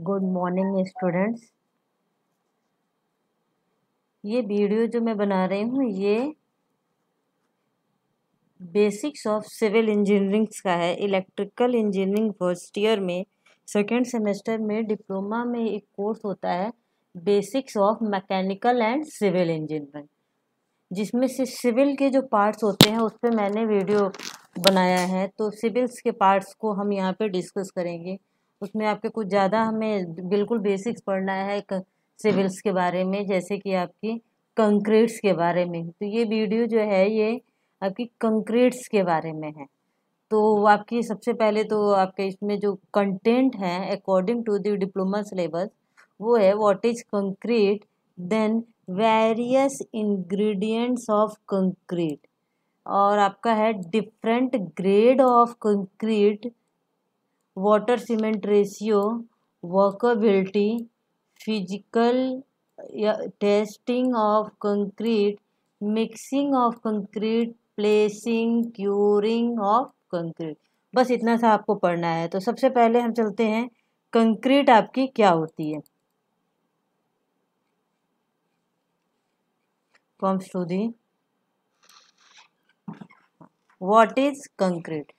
Good morning students ये video जो मैं बना रही हूँ ये बेसिक्स ऑफ सिविल इंजीनियरिंग्स का है इलेक्ट्रिकल इंजीनियरिंग फर्स्ट ईयर में सेकेंड सेमेस्टर में डिप्लोमा में एक कोर्स होता है basics of mechanical and civil engineering जिसमें से सिविल के जो पार्ट्स होते हैं उस पर मैंने वीडियो बनाया है तो सिविल्स के पार्ट्स को हम यहाँ पे डिस्कस करेंगे उसमें आपके कुछ ज़्यादा हमें बिल्कुल बेसिक्स पढ़ना है सिविल्स के बारे में जैसे कि आपकी कंक्रीट्स के बारे में तो ये वीडियो जो है ये आपकी कंक्रीट्स के बारे में है तो आपकी सबसे पहले तो आपके इसमें जो कंटेंट है according to the diploma syllabus वो है what is concrete then various ingredients of concrete और आपका है different grade of concrete water cement ratio workability physical testing of concrete mixing of concrete placing curing of concrete बस इतना सा आपको पढ़ना है तो सबसे पहले हम चलते हैं कंक्रीट आपकी क्या होती है comes to the what is concrete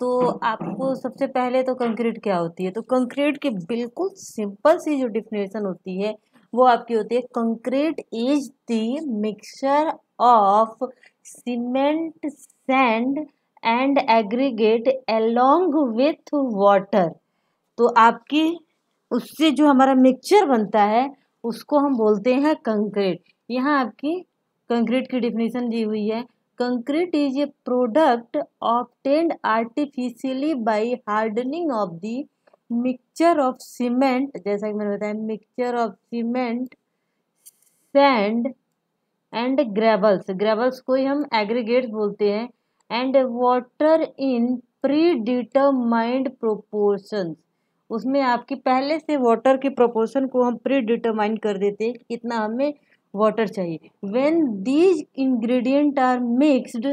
तो आपको सबसे पहले तो कंक्रीट क्या होती है तो कंक्रीट की बिल्कुल सिंपल सी जो डिफिनेशन होती है वो आपकी होती है concrete is the mixture of cement sand and aggregate along with water तो आपकी उससे जो हमारा मिक्सचर बनता है उसको हम बोलते हैं कंक्रीट यहाँ आपकी कंक्रीट की डिफिनेशन दी हुई है concrete is a product obtained artificially by hardening of the mixture of cement जैसा कि मैंने बताया mixture of cement sand and gravels gravels को ही हम एग्रीगेट्स बोलते हैं and water in predetermined proportions उसमें आपकी पहले से वाटर के प्रोपोर्शन को हम प्री डिटरमाइंड कर देते हैं कितना हमें वाटर चाहिए when these ingredient are mixed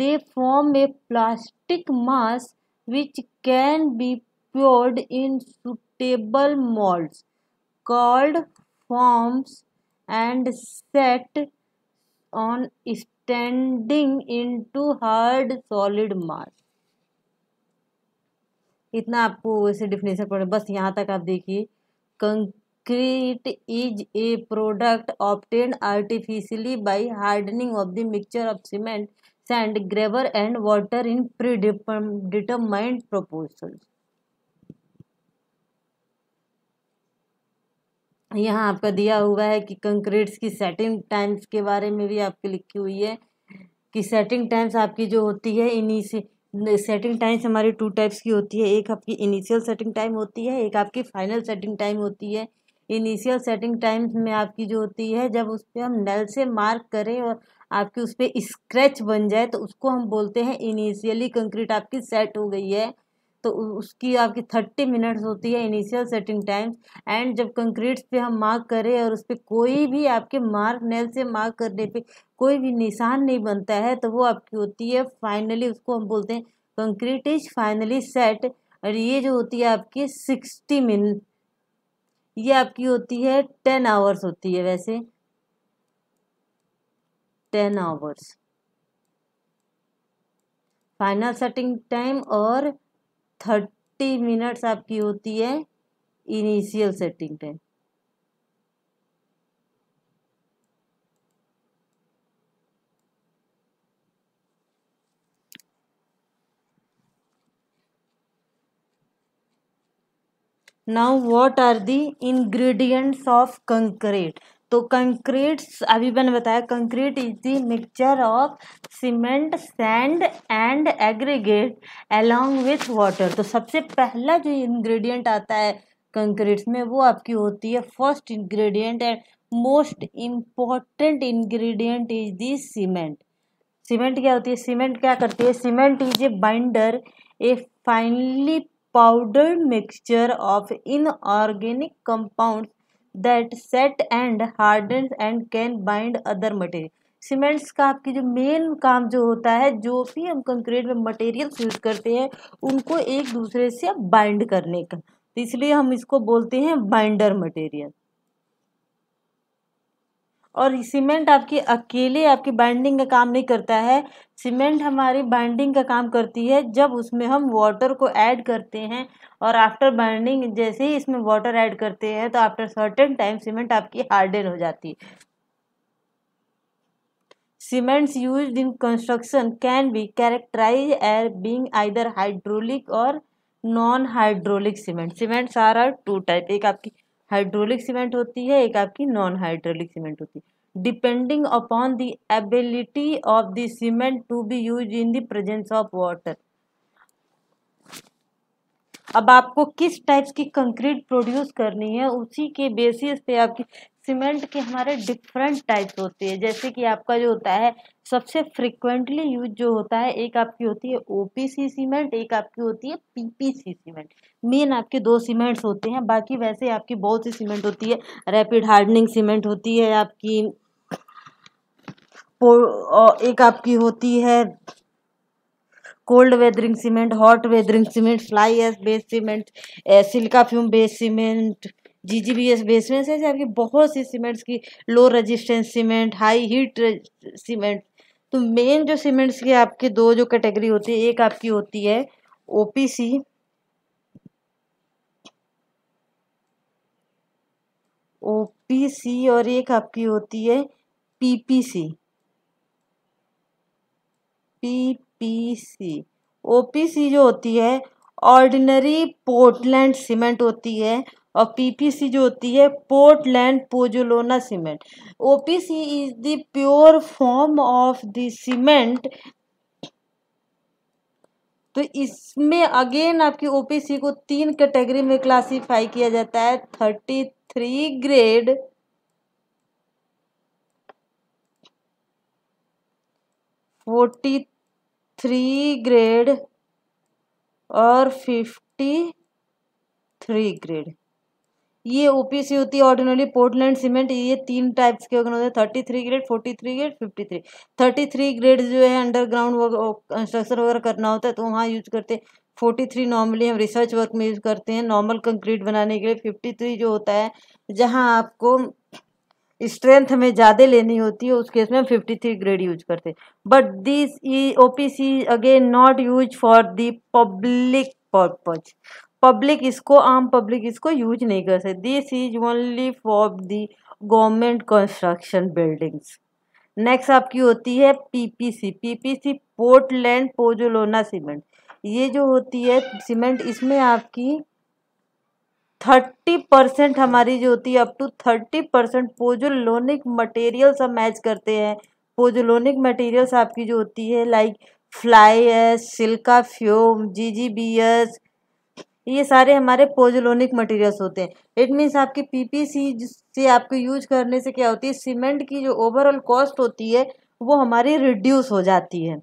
they form a plastic mass which can be poured in suitable moulds called forms and set on standing into hard solid mass इतना आपको वैसे definition पढ़ बस यहाँ तक आप देखिए is a product obtain artificially by hardening of the mixture of cement sand gravel and water in pre predetermined proposal यहाँ आपका दिया हुआ है कि कंक्रीट्स की सेटिंग टाइम्स के बारे में भी आपकी लिखी हुई है कि सेटिंग टाइम्स आपकी जो होती है इनिशियल सेटिंग टाइम्स हमारी टू टाइप्स की होती है एक आपकी इनिशियल सेटिंग टाइम होती है एक आपकी फाइनल सेटिंग टाइम होती है इनिशियल सेटिंग टाइम्स में आपकी जो होती है जब उस पर हम नल से मार्क करें और आपकी उस पर स्क्रैच बन जाए तो उसको हम बोलते हैं इनिशियली कंक्रीट आपकी सेट हो गई है तो उसकी आपकी थर्टी मिनट्स होती है इनिशियल सेटिंग टाइम्स एंड जब कंक्रीट्स पे हम मार्क करें और उस पर कोई भी आपके मार्क नेल से मार्क करने पे कोई भी निशान नहीं बनता है तो वो आपकी होती है फाइनली उसको हम बोलते हैं कंक्रीट इज फाइनली सेट और ये जो होती है आपकी सिक्सटी मिनट ये आपकी होती है टेन आवर्स होती है वैसे ten hours final setting time और थर्टी मिनट्स आपकी होती है initial setting time now what are the ingredients of concrete तो कंक्रीट अभी मैंने बताया concrete is the mixture of cement sand and aggregate along with water तो सबसे पहला जो इंग्रेडिएंट आता है कंक्रीट्स में वो आपकी होती है first ingredient and most important ingredient is the cement cement क्या होती है सीमेंट क्या करती है cement is a binder a finely powder mixture of inorganic compounds that set and hard and can bind other material cements का आपकी जो main काम जो होता है जो भी हम कंक्रीट में मटेरियल्स यूज करते हैं उनको एक दूसरे से बाइंड करने का तो इसलिए हम इसको बोलते हैं बाइंडर मटेरियल और सीमेंट आपकी अकेले आपकी बाइंडिंग का काम नहीं करता है सीमेंट हमारी बाइंडिंग का काम करती है जब उसमें हम वाटर को ऐड करते हैं और आफ्टर बाइंडिंग जैसे ही इसमें वाटर ऐड करते हैं तो आफ्टर सर्टेन टाइम सीमेंट आपकी हार्डन हो जाती है use in construction can be characterize uh being being hydraulic और non hydraulic cement cements are are two type एक आपकी हाइड्रोलिक सीमेंट होती है एक आपकी नॉन हाइड्रोलिक सीमेंट होती है depending upon the ability of the cement to be use in the presence of water अब आपको किस टाइप्स की कंक्रीट प्रोड्यूस करनी है उसी के बेसिस पे आपकी सीमेंट के हमारे डिफरेंट टाइप्स होते हैं जैसे कि आपका जो होता है सबसे फ्रिक्वेंटली यूज जो होता है एक आपकी होती है ओपीसी सीमेंट एक आपकी होती है पीपीसी सीमेंट मेन आपके दो सीमेंट्स होते हैं बाकी वैसे आपकी बहुत सी सीमेंट होती है रैपिड हार्डनिंग सीमेंट होती है आपकी एक आपकी होती है cold weathering cement hot weathering cement fly ash base cement silica fume base cement G G B S basement ऐसे आपकी बहुत सी सीमेंट्स की low resistance cement high heat cement तो मेन जो सीमेंट्स की आपकी दो जो कैटेगरी होती है एक आपकी होती है ओपीसी ओपीसी और एक आपकी होती है पीपीसी पीपीसी ओपीसी जो होती है ऑर्डिनरी पोर्टलैंड सीमेंट होती है और पीपीसी जो होती है Portland pozzolana cement OPC is the pure form of the cement तो इसमें अगेन आपकी ओपीसी को तीन कैटेगरी में क्लासिफाई किया जाता है thirty three grade forty three grade और फिफ्टी थ्री ग्रेड ये ओपीसी होती है ऑर्डिनरी पोर्टलैंड सीमेंट ये तीन टाइप्स के ऑर्गन होते हैं thirty three grade forty three grade fifty three thirty three grade जो है अंडरग्राउंड कंस्ट्रक्शन वगैरह करना होता है तो वहाँ यूज करते हैं फोर्टी थ्री नॉर्मली हम रिसर्च वर्क में यूज करते हैं नॉर्मल कंक्रीट बनाने के लिए फिफ्टी थ्री जो होता है जहाँ आपको स्ट्रेंथ हमें ज़्यादा लेनी होती है उस केस में हम फिफ्टी थ्री ग्रेड यूज करते हैं but this E O P C again not use for the public purpose public इसको आम पब्लिक इसको यूज नहीं कर सकती this is only for the government construction buildings next आपकी होती है PPC PPC Portland pozzolana cement ये जो होती है सीमेंट इसमें आपकी थर्टी परसेंट हमारी जो होती है up to thirty percent pozzolanic materials हम मैच करते हैं पोजोलोनिक मटेरियल्स आपकी जो होती है like fly ash silica fume G G B S ये सारे हमारे पोजलोनिक मटेरियल्स होते हैं इट मीन्स आपकी पीपीसी से आपको यूज करने से क्या होती है सीमेंट की जो ओवरऑल कॉस्ट होती है वो हमारी रिड्यूस हो जाती है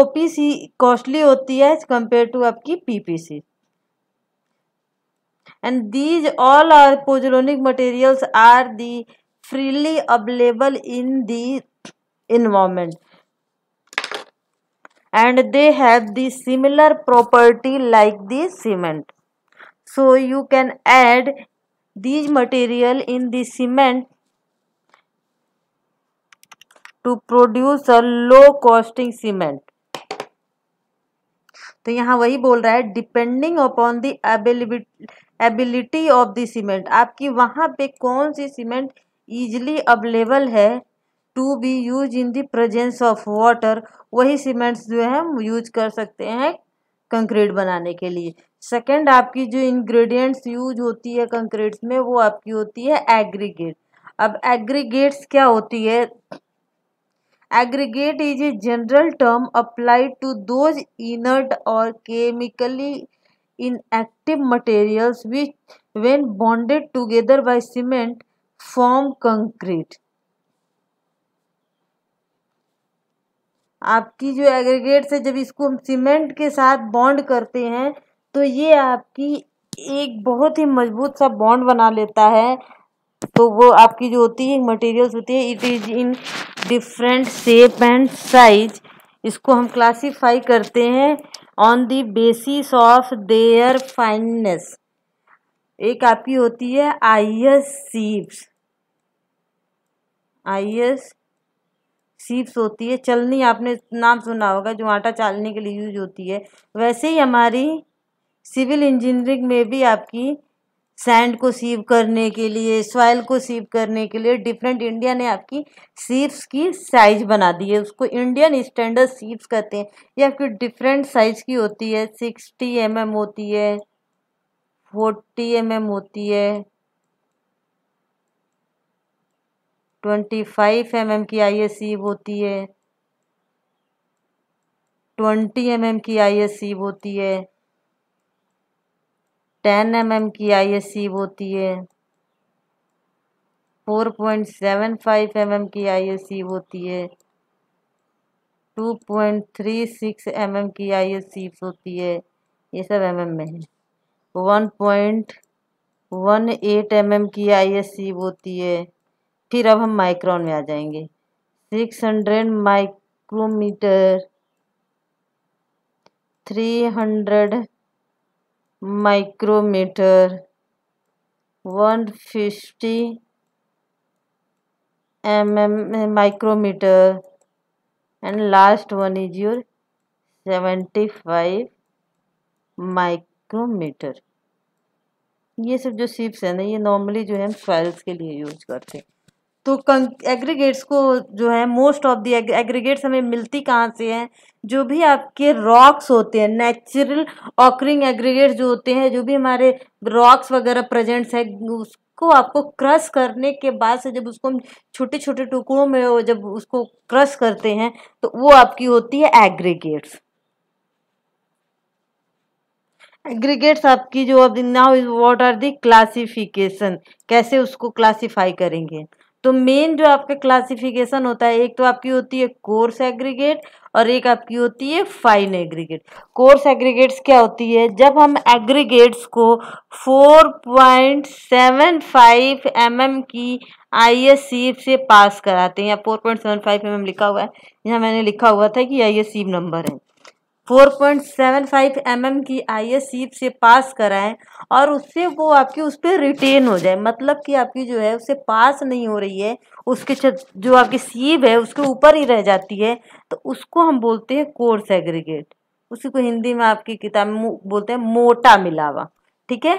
ओपीसी कॉस्टली होती है एज कम्पेयर टू आपकी PPC and these all are pozzolanic materials are the freely available in the environment and they have the similar property like the cement so you can add these material in the cement to produce a low costing cement तो यहाँ वही बोल रहा है depending upon the ability of the cement आपकी वहाँ पे कौन सी सीमेंट ईजिली अवेलेबल है to be use in the presence of water वही सीमेंट्स जो है हम यूज कर सकते हैं कंक्रीट बनाने के लिए सेकंड आपकी जो इंग्रेडिएंट्स यूज होती है कंक्रीट्स में वो आपकी होती है एग्रीगेट अब एग्रीगेट्स क्या होती है aggregate is a general term applied to those inert और chemically active materials which when bonded together by cement form concrete आपकी जो एग्रीगेट से जब इसको हम सीमेंट के साथ बॉन्ड करते हैं तो ये आपकी एक बहुत ही मजबूत सा बॉन्ड बना लेता है तो वो आपकी जो होती है मटेरियल्स होती है it is in different shape and size इसको हम क्लासिफाई करते हैं on the basis of their fineness एक आपकी होती है आई एस सीप्स आई एस सीप्स होती है चलनी आपने नाम सुना होगा जो आटा चालने के लिए यूज होती है वैसे ही हमारी सिविल इंजीनियरिंग में भी आपकी सैंड को सीव करने के लिए सॉयल को सीव करने के लिए डिफरेंट इंडिया ने आपकी सीप्स की साइज बना दी है उसको इंडियन स्टैंडर्ड सीप्स कहते हैं ये आपकी डिफरेंट साइज की होती है सिक्सटी एम mm होती है फोर्टी एम mm होती है ट्वेंटी फाइव एम एम की आई एस सी होती है ट्वेंटी एम एम की आई एस सी होती है टेन एम एम की आई एस सी होती है four point seven five M M की आई एस सी होती है two point three six M M की आई एस सी होती है ये सब एम एम में है one point one eight M M की आई एस सी होती है फिर अब हम माइक्रोन में आ जाएंगे six hundred micrometre three hundred micrometre one fifty M M micrometre and last one is your seventy five micrometre ये सब जो सिप्स हैं ना ये नॉर्मली जो है हम फाइल्स के लिए यूज करते हैं तो एग्रीगेट्स को जो है मोस्ट ऑफ द एग्रीगेट्स हमें मिलती कहाँ से हैं जो भी आपके रॉक्स होते हैं नेचुरल ऑकरिंग एग्रीगेट जो होते हैं जो भी हमारे रॉक्स वगैरह प्रेजेंट्स है उसको आपको क्रश करने के बाद से जब उसको हम छोटे छोटे टुकड़ों में जब उसको क्रश करते हैं तो वो आपकी होती है एग्रीगेट्स एग्रीगेट्स आपकी जो अब now what are the classification कैसे उसको क्लासिफाई करेंगे तो मेन जो आपका क्लासिफिकेशन होता है एक तो आपकी होती है कोर्स एग्रीगेट और एक आपकी होती है फाइन एग्रीगेट कोर्स एग्रीगेट्स क्या होती है जब हम एग्रीगेट्स को 4.75 mm की आई एस से पास कराते हैं या 4.75 mm लिखा हुआ है यहाँ मैंने लिखा हुआ था कि आई एस नंबर है 4.75 mm की एस सीप से पास कराएं और उससे वो आपकी उस पर रिटेन हो जाए मतलब कि आपकी जो है उससे पास नहीं हो रही है उसके जो आपकी सीप है उसके ऊपर ही रह जाती है तो उसको हम बोलते हैं कोर्स एग्रीगेट उसी को हिंदी में आपकी किताब में बोलते हैं मोटा मिलावा ठीक है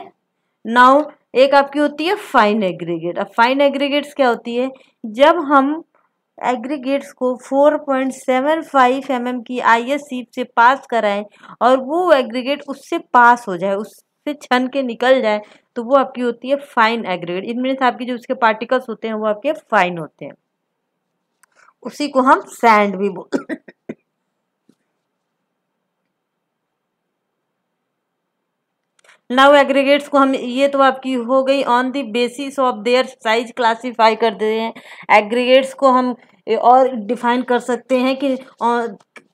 नाउ एक आपकी होती है फाइन एग्रीगेट अब फाइन एग्रीगेट्स क्या होती है जब हम एग्रीगेट्स को 4.75 एम mm की एस सीप से पास कराएं और वो एग्रीगेट उससे पास हो जाए उससे छन के निकल जाए तो वो आपकी होती है फाइन एग्रीगेट इन मीन्स आपके जो उसके पार्टिकल्स होते हैं वो आपके फाइन होते हैं उसी को हम सैंड भी हैं नाउ एग्रीगेट्स को हम ये तो आपकी हो गई on the basis of their size classify कर देते हैं एग्रीगेट्स को हम और डिफाइन कर सकते हैं कि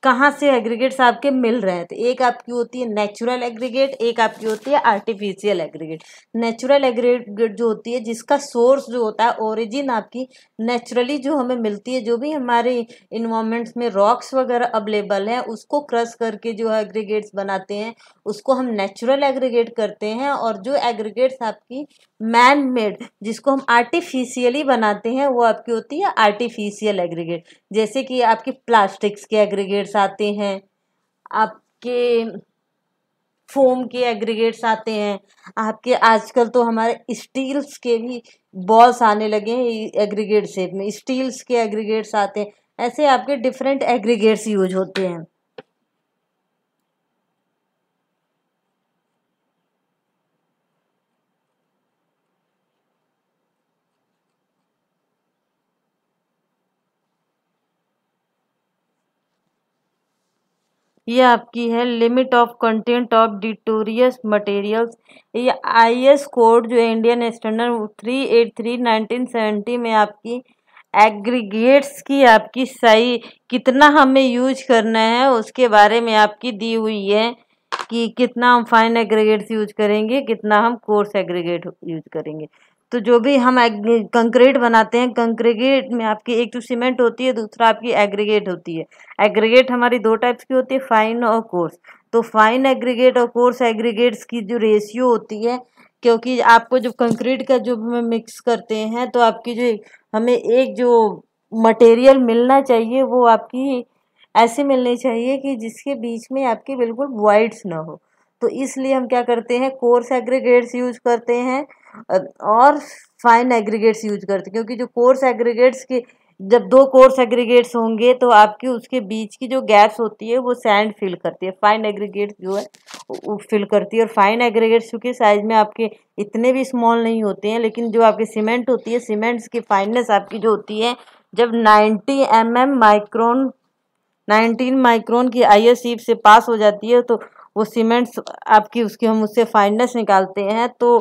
कहाँ से एग्रीगेट्स आपके मिल रहे हैं तो एक आपकी होती है नेचुरल एग्रीगेट एक आपकी होती है आर्टिफिशियल एग्रीगेट नेचुरल एग्रीगेट जो होती है जिसका सोर्स जो होता है ओरिजिन आपकी नेचुरली जो हमें मिलती है जो भी हमारे इन्वामेंट्स में रॉक्स वगैरह अवेलेबल हैं उसको क्रश करके जो है एग्रीगेट्स बनाते हैं उसको हम नेचुरल एग्रीगेट करते हैं और जो एग्रीगेट्स आपकी मैन मेड जिसको हम आर्टिफिशियली बनाते हैं वो आपकी होती है आर्टिफिशियल एग्रीगेट जैसे कि आपके प्लास्टिक्स के एग्रीगेट्स आते हैं आपके फोम के एग्रीगेट्स आते हैं आपके आजकल तो हमारे स्टील्स के भी बॉल्स आने लगे हैं एग्रीगेट शेप में स्टील्स के एग्रीगेट्स आते हैं ऐसे आपके डिफरेंट एग्रीगेट्स यूज होते हैं ये आपकी है limit of content of deleterious materials ये आईएस कोड जो Indian standard three eight three nineteen seventy में आपकी एग्रीगेट्स की आपकी सही कितना हमें यूज करना है उसके बारे में आपकी दी हुई है कि कितना हम फाइन एग्रीगेट्स यूज करेंगे कितना हम कोर्स एग्रीगेट यूज करेंगे तो जो भी हम कंक्रीट बनाते हैं कंक्रीट में आपकी एक तो सीमेंट होती है दूसरा आपकी एग्रीगेट होती है एग्रीगेट हमारी दो टाइप्स की होती है फाइन और कोर्स तो फाइन एग्रीगेट और कोर्स एग्रीगेट्स की जो रेशियो होती है क्योंकि आपको जो कंक्रीट का जो हमें मिक्स करते हैं तो आपकी जो हमें एक जो मटेरियल मिलना चाहिए वो आपकी ऐसे मिलनी चाहिए कि जिसके बीच में आपकी बिल्कुल वाइड्स ना हो तो इसलिए हम क्या करते हैं कोर्स एग्रीगेट्स यूज करते हैं और फाइन एग्रीगेट्स यूज करते हैं क्योंकि जो कोर्स एग्रीगेट्स के जब दो कोर्स एग्रीगेट्स होंगे तो आपकी उसके बीच की जो गैप्स होती है वो सैंड फिल करती है फाइन एग्रीगेट्स जो है वो फिल करती है और फाइन एग्रीगेट्स चूँकि साइज में आपके इतने भी स्मॉल नहीं होते हैं लेकिन जो आपकी सीमेंट होती है सीमेंट्स की फाइननेस आपकी जो होती है जब 90 M mm micron nineteen micron की आई एस सीप से पास हो जाती है तो वो सीमेंट्स आपकी उसकी हम उससे फाइननेस निकालते हैं तो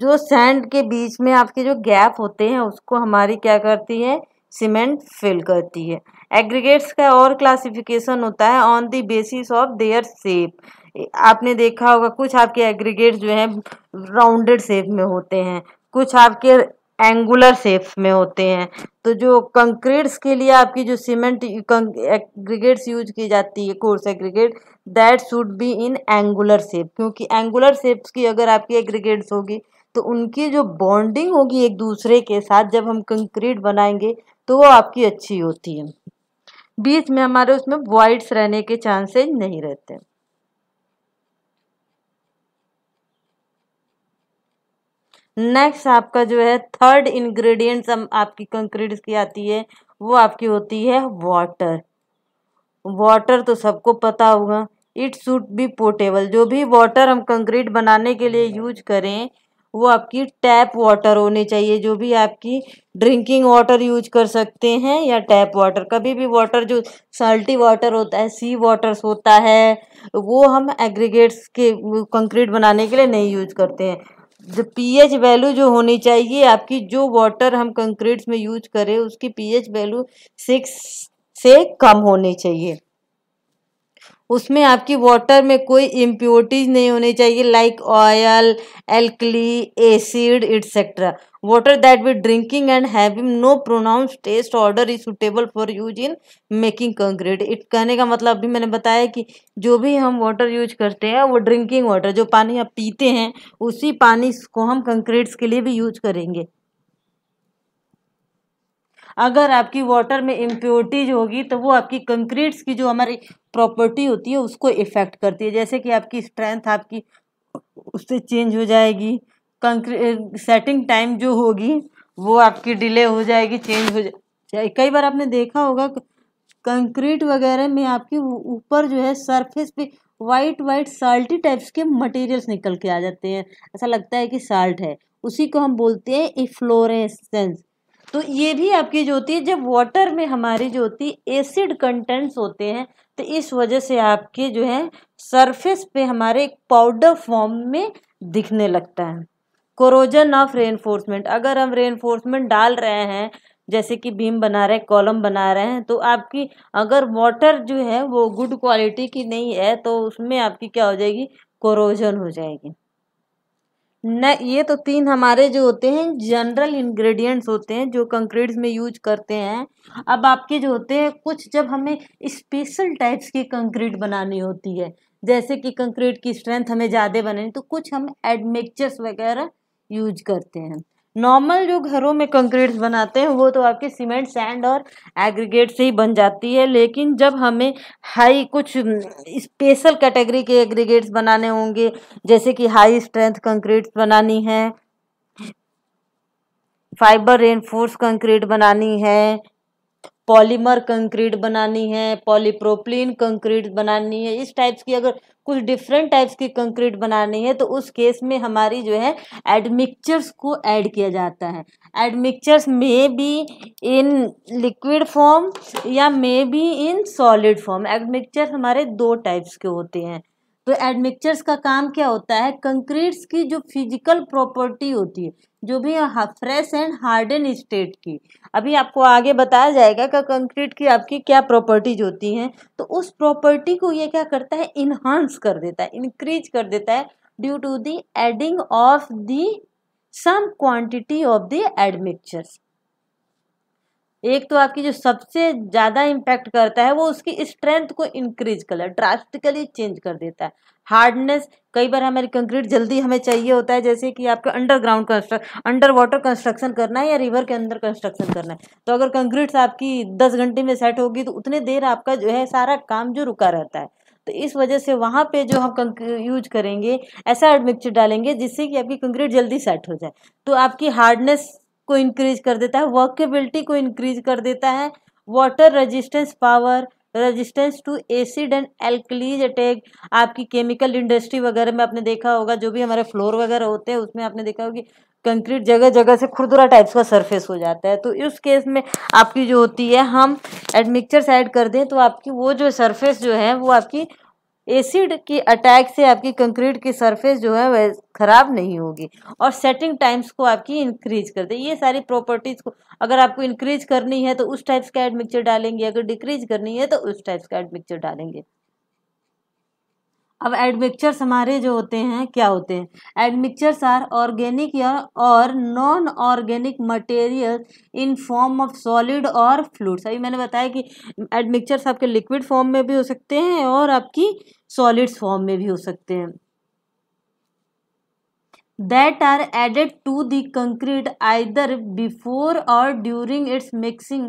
जो सैंड के बीच में आपके जो गैप होते हैं उसको हमारी क्या करती है सीमेंट फिल करती है एग्रीगेट्स का और क्लासिफिकेशन होता है on the basis of their shape आपने देखा होगा कुछ आपके एग्रीगेट्स जो हैं राउंडेड शेप में होते हैं कुछ आपके एंगुलर शेप्स में होते हैं तो जो कंक्रीट्स के लिए आपकी जो सीमेंट एग्रीगेट्स यूज की जाती है coarse aggregate that should be in angular shape क्योंकि एंगुलर शेप्स की अगर आपकी एग्रीगेट्स होगी तो उनकी जो बॉन्डिंग होगी एक दूसरे के साथ जब हम कंक्रीट बनाएंगे तो वो आपकी अच्छी होती है बीच में हमारे उसमें वाइड्स रहने के चांसेज नहीं रहते नेक्स्ट आपका जो है थर्ड इंग्रेडिएंट्स आपकी कंक्रीट की आती है वो आपकी होती है वाटर वाटर तो सबको पता होगा इट शुड बी पोर्टेबल जो भी वाटर हम कंक्रीट बनाने के लिए यूज करें वो आपकी टैप वाटर होनी चाहिए जो भी आपकी ड्रिंकिंग वाटर यूज कर सकते हैं या टैप वाटर कभी भी वाटर जो साल्टी वाटर होता है सी वाटर्स होता है वो हम एग्रीगेट्स के कंक्रीट बनाने के लिए नहीं यूज करते हैं पीएच वैल्यू जो होनी चाहिए आपकी जो वाटर हम कंक्रीट्स में यूज करें उसकी पीएच वैल्यू सिक्स से कम होनी चाहिए उसमें आपकी वाटर में कोई इम्प्योरिटीज नहीं होनी चाहिए like oil alkali acid etcetera water that we drinking and having no pronounce taste odour is suitable for use in making concrete it कहने का मतलब अभी मैंने बताया कि जो भी हम वाटर यूज करते हैं वो ड्रिंकिंग वाटर जो पानी आप पीते हैं उसी पानी को हम कंक्रीट्स के लिए भी यूज करेंगे अगर आपकी वाटर में इम्प्योरिटीज होगी तो वो आपकी कंक्रीट्स की जो हमारी प्रॉपर्टी होती है उसको इफ़ेक्ट करती है जैसे कि आपकी स्ट्रेंथ आपकी उससे चेंज हो जाएगी कंक्रीट सेटिंग टाइम जो होगी वो आपकी डिले हो जाएगी चेंज हो जाएगी कई बार आपने देखा होगा कंक्रीट वगैरह में आपके ऊपर जो है सरफेस पे वाइट वाइट साल्टी टाइप्स के मटेरियल्स निकल के आ जाते हैं ऐसा लगता है कि साल्ट है उसी को हम बोलते हैं इफ्लोरेसेंस तो ये भी आपकी जो होती है जब वाटर में हमारी जो होती है एसिड कंटेंट्स होते हैं तो इस वजह से आपके जो है सरफेस पे हमारे एक पाउडर फॉर्म में दिखने लगता है कोरोजन ऑफ रेनफोर्समेंट अगर हम रेनफोर्समेंट डाल रहे हैं जैसे कि भीम बना रहे हैं कॉलम बना रहे हैं तो आपकी अगर वाटर जो है वो गुड क्वालिटी की नहीं है तो उसमें आपकी क्या हो जाएगी कोरोजन हो जाएगी न ये तो तीन हमारे जो होते हैं जनरल इंग्रेडिएंट्स होते हैं जो कंक्रीट्स में यूज करते हैं अब आपके जो होते हैं कुछ जब हमें स्पेशल टाइप्स की कंक्रीट बनानी होती है जैसे कि कंक्रीट की स्ट्रेंथ हमें ज़्यादा बनानी तो कुछ हम एडमिक्चर्स वगैरह यूज करते हैं नॉर्मल जो घरों में कंक्रीट्स बनाते हैं वो तो आपके सीमेंट सैंड और एग्रीगेट से ही बन जाती है लेकिन जब हमें हाई कुछ स्पेशल हम्म, कैटेगरी के एग्रीगेट्स बनाने होंगे जैसे कि हाई स्ट्रेंथ कंक्रीट्स बनानी है फाइबर रेनफोर्स कंक्रीट बनानी है पॉलीमर कंक्रीट बनानी है पॉलीप्रोपलिन कंक्रीट बनानी है इस टाइप्स की अगर कुछ डिफरेंट टाइप्स की कंक्रीट बनानी है तो उस केस में हमारी जो है एडमिक्चर्स को ऐड किया जाता है admixtures may be in liquid form या may be in solid form admixture हमारे दो टाइप्स के होते हैं तो एडमिक्चर्स का काम क्या होता है कंक्रीट्स की जो फिजिकल प्रॉपर्टी होती है जो भी फ्रेश एंड हार्डन स्टेट की अभी आपको आगे बताया जाएगा कि कंक्रीट की आपकी क्या प्रॉपर्टीज होती हैं तो उस प्रॉपर्टी को ये क्या करता है इन्हांस कर देता है इंक्रीज कर देता है due to the adding of the some quantity of the admixtures एक तो आपकी जो सबसे ज़्यादा इम्पैक्ट करता है वो उसकी स्ट्रेंथ को इंक्रीज कर ड्रास्टिकली चेंज कर देता है हार्डनेस कई बार हमारी कंक्रीट जल्दी हमें चाहिए होता है जैसे कि आपका underground construct under water construction करना है या रिवर के अंदर कंस्ट्रक्शन करना है तो अगर कंक्रीट आपकी दस घंटे में सेट होगी तो उतने देर आपका जो है सारा काम जो रुका रहता है तो इस वजह से वहाँ पे जो हम यूज करेंगे ऐसा मिक्सचर डालेंगे जिससे कि आपकी कंक्रीट जल्दी सेट हो जाए तो आपकी हार्डनेस को इंक्रीज कर देता है वर्केबिलिटी को इंक्रीज कर देता है water resistance power resistance to acid and alkalies attack आपकी केमिकल इंडस्ट्री वगैरह में आपने देखा होगा जो भी हमारे फ्लोर वगैरह होते हैं उसमें आपने देखा होगा कंक्रीट जगह जगह से खुरदुरा टाइप्स का सरफेस हो जाता है तो इस केस में आपकी जो होती है हम एडमिक्चर्स ऐड कर दें तो आपकी वो जो सरफेस जो है वो आपकी एसिड की अटैक से आपकी कंक्रीट की सरफेस जो है वह ख़राब नहीं होगी और सेटिंग टाइम्स को आपकी इंक्रीज कर दे ये सारी प्रॉपर्टीज़ को अगर आपको इंक्रीज करनी है तो उस टाइप्स का एडमिक्चर डालेंगे अगर डिक्रीज करनी है तो उस टाइप्स का एडमिक्चर डालेंगे अब एडमिक्चर्स हमारे जो होते हैं क्या होते हैं एडमिक्चर्स आर ऑर्गेनिक और non organic material in form of solid और फ्लूड्स अभी मैंने बताया कि एडमिक्चर्स आपके लिक्विड फॉर्म में भी हो सकते हैं और आपकी सॉलिड्स फॉर्म में भी हो सकते हैं that are added to the concrete either before or during its mixing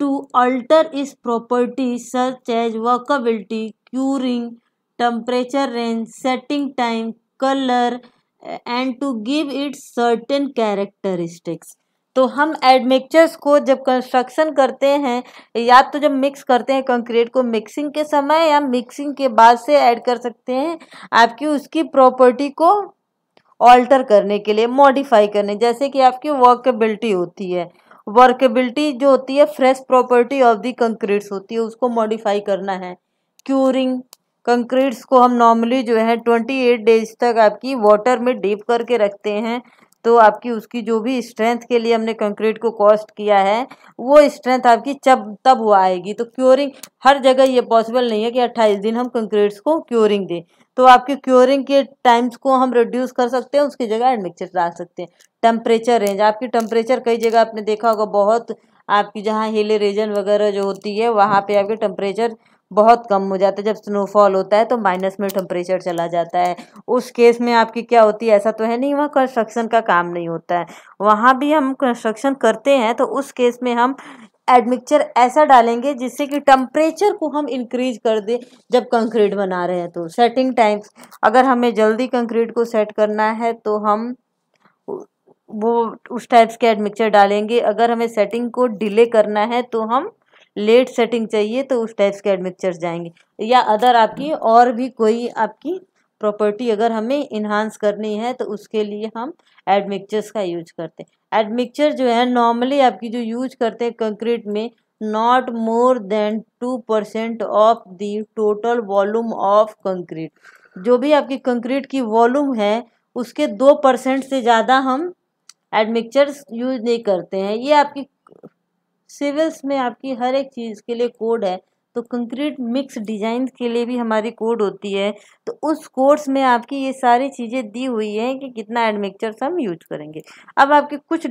to alter इस property such as workability curing temperature range setting time colour and to give its certain characteristics तो हम एडमिक्चर्स को जब कंस्ट्रक्शन करते हैं या तो जब मिक्स करते हैं कंक्रीट को मिक्सिंग के समय या मिक्सिंग के बाद से ऐड कर सकते हैं आपकी उसकी प्रॉपर्टी को ऑल्टर करने के लिए मॉडिफाई करने जैसे कि आपकी वर्केबिलिटी होती है वर्केबिलिटी जो होती है fresh property of the concretes होती है उसको मॉडिफाई करना है क्यूरिंग कंक्रीट्स को हम नॉर्मली जो है ट्वेंटी एट डेज तक आपकी वाटर में डीप करके रखते हैं तो आपकी उसकी जो भी स्ट्रेंथ के लिए हमने कंक्रीट को कॉस्ट किया है वो स्ट्रेंथ आपकी जब तब हुआ आएगी तो क्योरिंग हर जगह ये पॉसिबल नहीं है कि अट्ठाईस दिन हम कंक्रीट्स को क्योरिंग दें तो आपके क्योरिंग के टाइम्स को हम रिड्यूस कर सकते हैं उसकी जगह एडमिक्सचर डाल सकते हैं टेम्परेचर रेंज आपकी टेम्परेचर कई जगह आपने देखा होगा बहुत आपकी जहाँ हिली रीजन वगैरह जो होती है वहाँ पे आपके टेम्परेचर बहुत कम हो जाता है जब स्नोफॉल होता है तो माइनस में टेम्परेचर चला जाता है उस केस में आपकी क्या होती है ऐसा तो है नहीं वहाँ कंस्ट्रक्शन का काम नहीं होता है वहाँ भी हम कंस्ट्रक्शन करते हैं तो उस केस में हम एडमिक्चर ऐसा डालेंगे जिससे कि टेम्परेचर को हम इंक्रीज कर दें जब कंक्रीट बना रहे हैं तो सेटिंग टाइम्स अगर हमें जल्दी कंक्रीट को सेट करना है तो हम वो उस टाइप्स के एडमिक्चर डालेंगे अगर हमें सेटिंग को डिले करना है तो हम लेट सेटिंग चाहिए तो उस टाइप्स के एडमिक्चर्स जाएंगे या अदर आपकी और भी कोई आपकी प्रॉपर्टी अगर हमें इन्हांस करनी है तो उसके लिए हम एडमिक्चर्स का यूज करते हैं एडमिक्चर जो है नॉर्मली आपकी जो यूज करते हैं कंक्रीट में not more than two percent of the total volume of concrete जो भी आपकी कंक्रीट की वॉल्यूम है उसके दो परसेंट से ज़्यादा हम एडमिक्चर्स यूज नहीं करते हैं ये आपकी सिविल्स में आपकी हर एक चीज़ के लिए कोड है तो कंक्रीट मिक्स डिजाइन के लिए भी हमारी कोड होती है तो उस कोर्स में आपकी ये सारी चीज़ें दी हुई हैं कि कितना एडमिक्चर्स हम यूज करेंगे अब आपके कुछ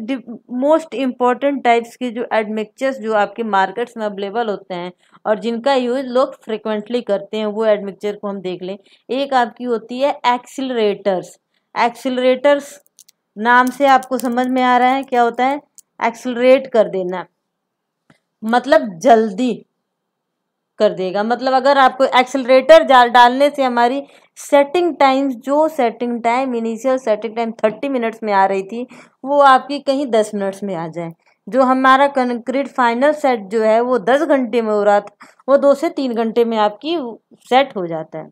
मोस्ट इम्पॉर्टेंट टाइप्स के जो एडमिक्चर्स जो आपके मार्केट्स में अवेलेबल होते हैं और जिनका यूज लोग फ्रिक्वेंटली करते हैं वो एडमिक्चर को हम देख लें एक आपकी होती है एक्सिलरेटर्स एक्सिलरेटर्स नाम से आपको समझ में आ रहा है क्या होता है एक्सिलरेट कर देना मतलब जल्दी कर देगा मतलब अगर आपको एक्सेलरेटर डालने से हमारी सेटिंग टाइम जो setting time initial setting time thirty minutes में आ रही थी वो आपकी कहीं दस मिनट्स में आ जाए जो हमारा कंक्रीट फाइनल सेट जो है वो दस घंटे में हो रहा था वो दो से तीन घंटे में आपकी सेट हो जाता है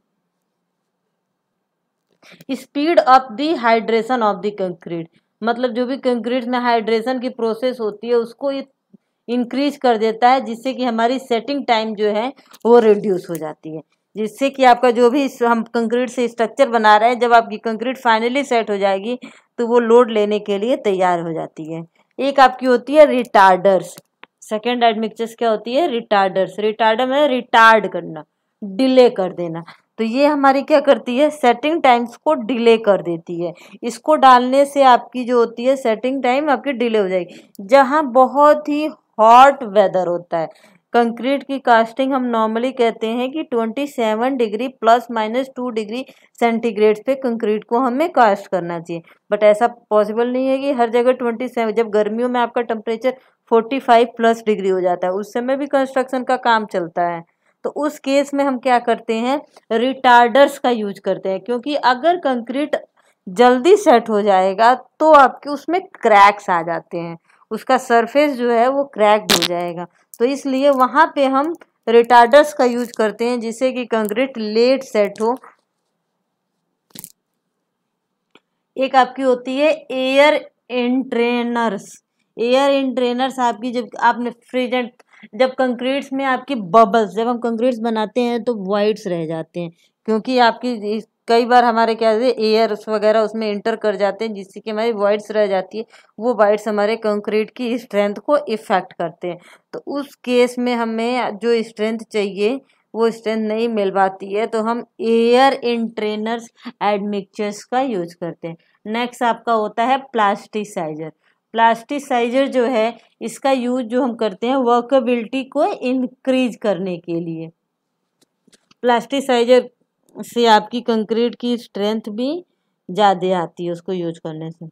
speed of the hydration of the concrete मतलब जो भी कंक्रीट में हाइड्रेशन की प्रोसेस होती है उसको ये इंक्रीज कर देता है जिससे कि हमारी सेटिंग टाइम जो है वो रिड्यूस हो जाती है जिससे कि आपका जो भी हम कंक्रीट से स्ट्रक्चर बना रहे हैं जब आपकी कंक्रीट फाइनली सेट हो जाएगी तो वो लोड लेने के लिए तैयार हो जाती है एक आपकी होती है रिटार्डर्स सेकेंड एडमिक्चर्स क्या होती है रिटार्डर्स रिटार्डर में रिटार्ड करना डिले कर देना तो ये हमारी क्या करती है सेटिंग टाइम्स को डिले कर देती है इसको डालने से आपकी जो होती है सेटिंग टाइम आपकी डिले हो जाएगी जहाँ बहुत ही हॉट वेदर होता है कंक्रीट की कास्टिंग हम नॉर्मली कहते हैं कि twenty seven degree plus minus two degree centigrade पे कंक्रीट को हमें कास्ट करना चाहिए बट ऐसा पॉसिबल नहीं है कि हर जगह ट्वेंटी सेवन जब गर्मियों में आपका temperature forty five plus degree हो जाता है उस समय भी कंस्ट्रक्शन का काम चलता है तो उस केस में हम क्या करते हैं रिटार्डर्स का यूज करते हैं क्योंकि अगर कंक्रीट जल्दी सेट हो जाएगा तो आपके उसमें क्रैक्स आ जाते हैं उसका सरफेस जो है वो क्रैक हो जाएगा तो इसलिए वहाँ पे हम रिटार्डर्स का यूज करते हैं जिससे कि कंक्रीट लेट सेट हो एक आपकी होती है एयर इंट्रेनर्स एयर इंट्रेनर्स आपकी जब आपने फ्रीजेंट जब कंक्रीट्स में आपकी बबल्स जब हम कंक्रीट्स बनाते हैं तो वाइट्स रह जाते हैं क्योंकि आपकी कई बार हमारे क्या एयर्स वगैरह उसमें इंटर कर जाते हैं जिससे कि हमारी वाइड्स रह जाती है वो वाइड्स हमारे कंक्रीट की स्ट्रेंथ को इफ़ेक्ट करते हैं तो उस केस में हमें जो स्ट्रेंथ चाहिए वो स्ट्रेंथ नहीं मिल पाती है तो हम एयर इन ट्रेनर्स एडमिक्चर्स का यूज करते हैं नेक्स्ट आपका होता है प्लास्टिसाइजर प्लास्टिसाइजर जो है इसका यूज जो हम करते हैं वर्कबिलिटी को इंक्रीज करने के लिए प्लास्टिसाइजर से आपकी कंक्रीट की स्ट्रेंथ भी ज़्यादा आती है उसको यूज करने से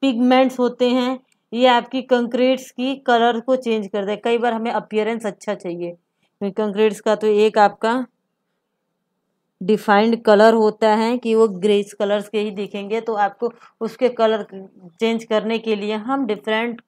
पिगमेंट्स होते हैं ये आपकी कंक्रीट्स की कलर को चेंज कर दे कई बार हमें अपियरेंस अच्छा चाहिए क्योंकि कंक्रीट्स का तो एक आपका डिफाइंड कलर होता है कि वो ग्रेस कलर्स के ही दिखेंगे तो आपको उसके कलर चेंज करने के लिए हम डिफरेंट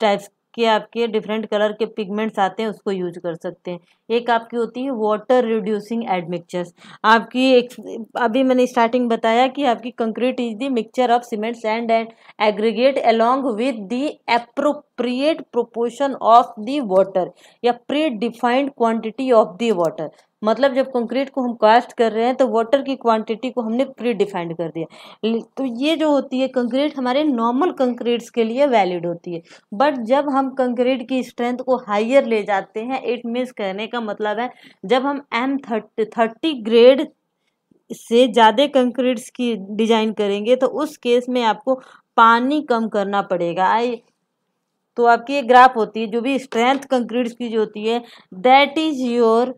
टाइप्स के आपके डिफरेंट कलर के पिगमेंट्स आते हैं उसको यूज कर सकते हैं एक आपकी होती है वाटर रिड्यूसिंग एडमिक्चर्स आपकी एक अभी मैंने स्टार्टिंग बताया कि आपकी concrete is the mixture of cements and and aggregate along with the appropriate proportion of the water या pre defined quantity of the water मतलब जब कंक्रीट को हम कास्ट कर रहे हैं तो वाटर की क्वांटिटी को हमने प्री डिफाइंड कर दिया तो ये जो होती है कंक्रीट हमारे नॉर्मल कंक्रीट्स के लिए वैलिड होती है बट जब हम कंक्रीट की स्ट्रेंथ को हाइयर ले जाते हैं इट मीन्स कहने का मतलब है जब हम एम थर्टी ग्रेड से ज़्यादा कंक्रीट्स की डिज़ाइन करेंगे तो उस केस में आपको पानी कम करना पड़ेगा आई तो आपकी ये ग्राफ होती है जो भी स्ट्रेंथ कंक्रीट्स की जो होती है that is your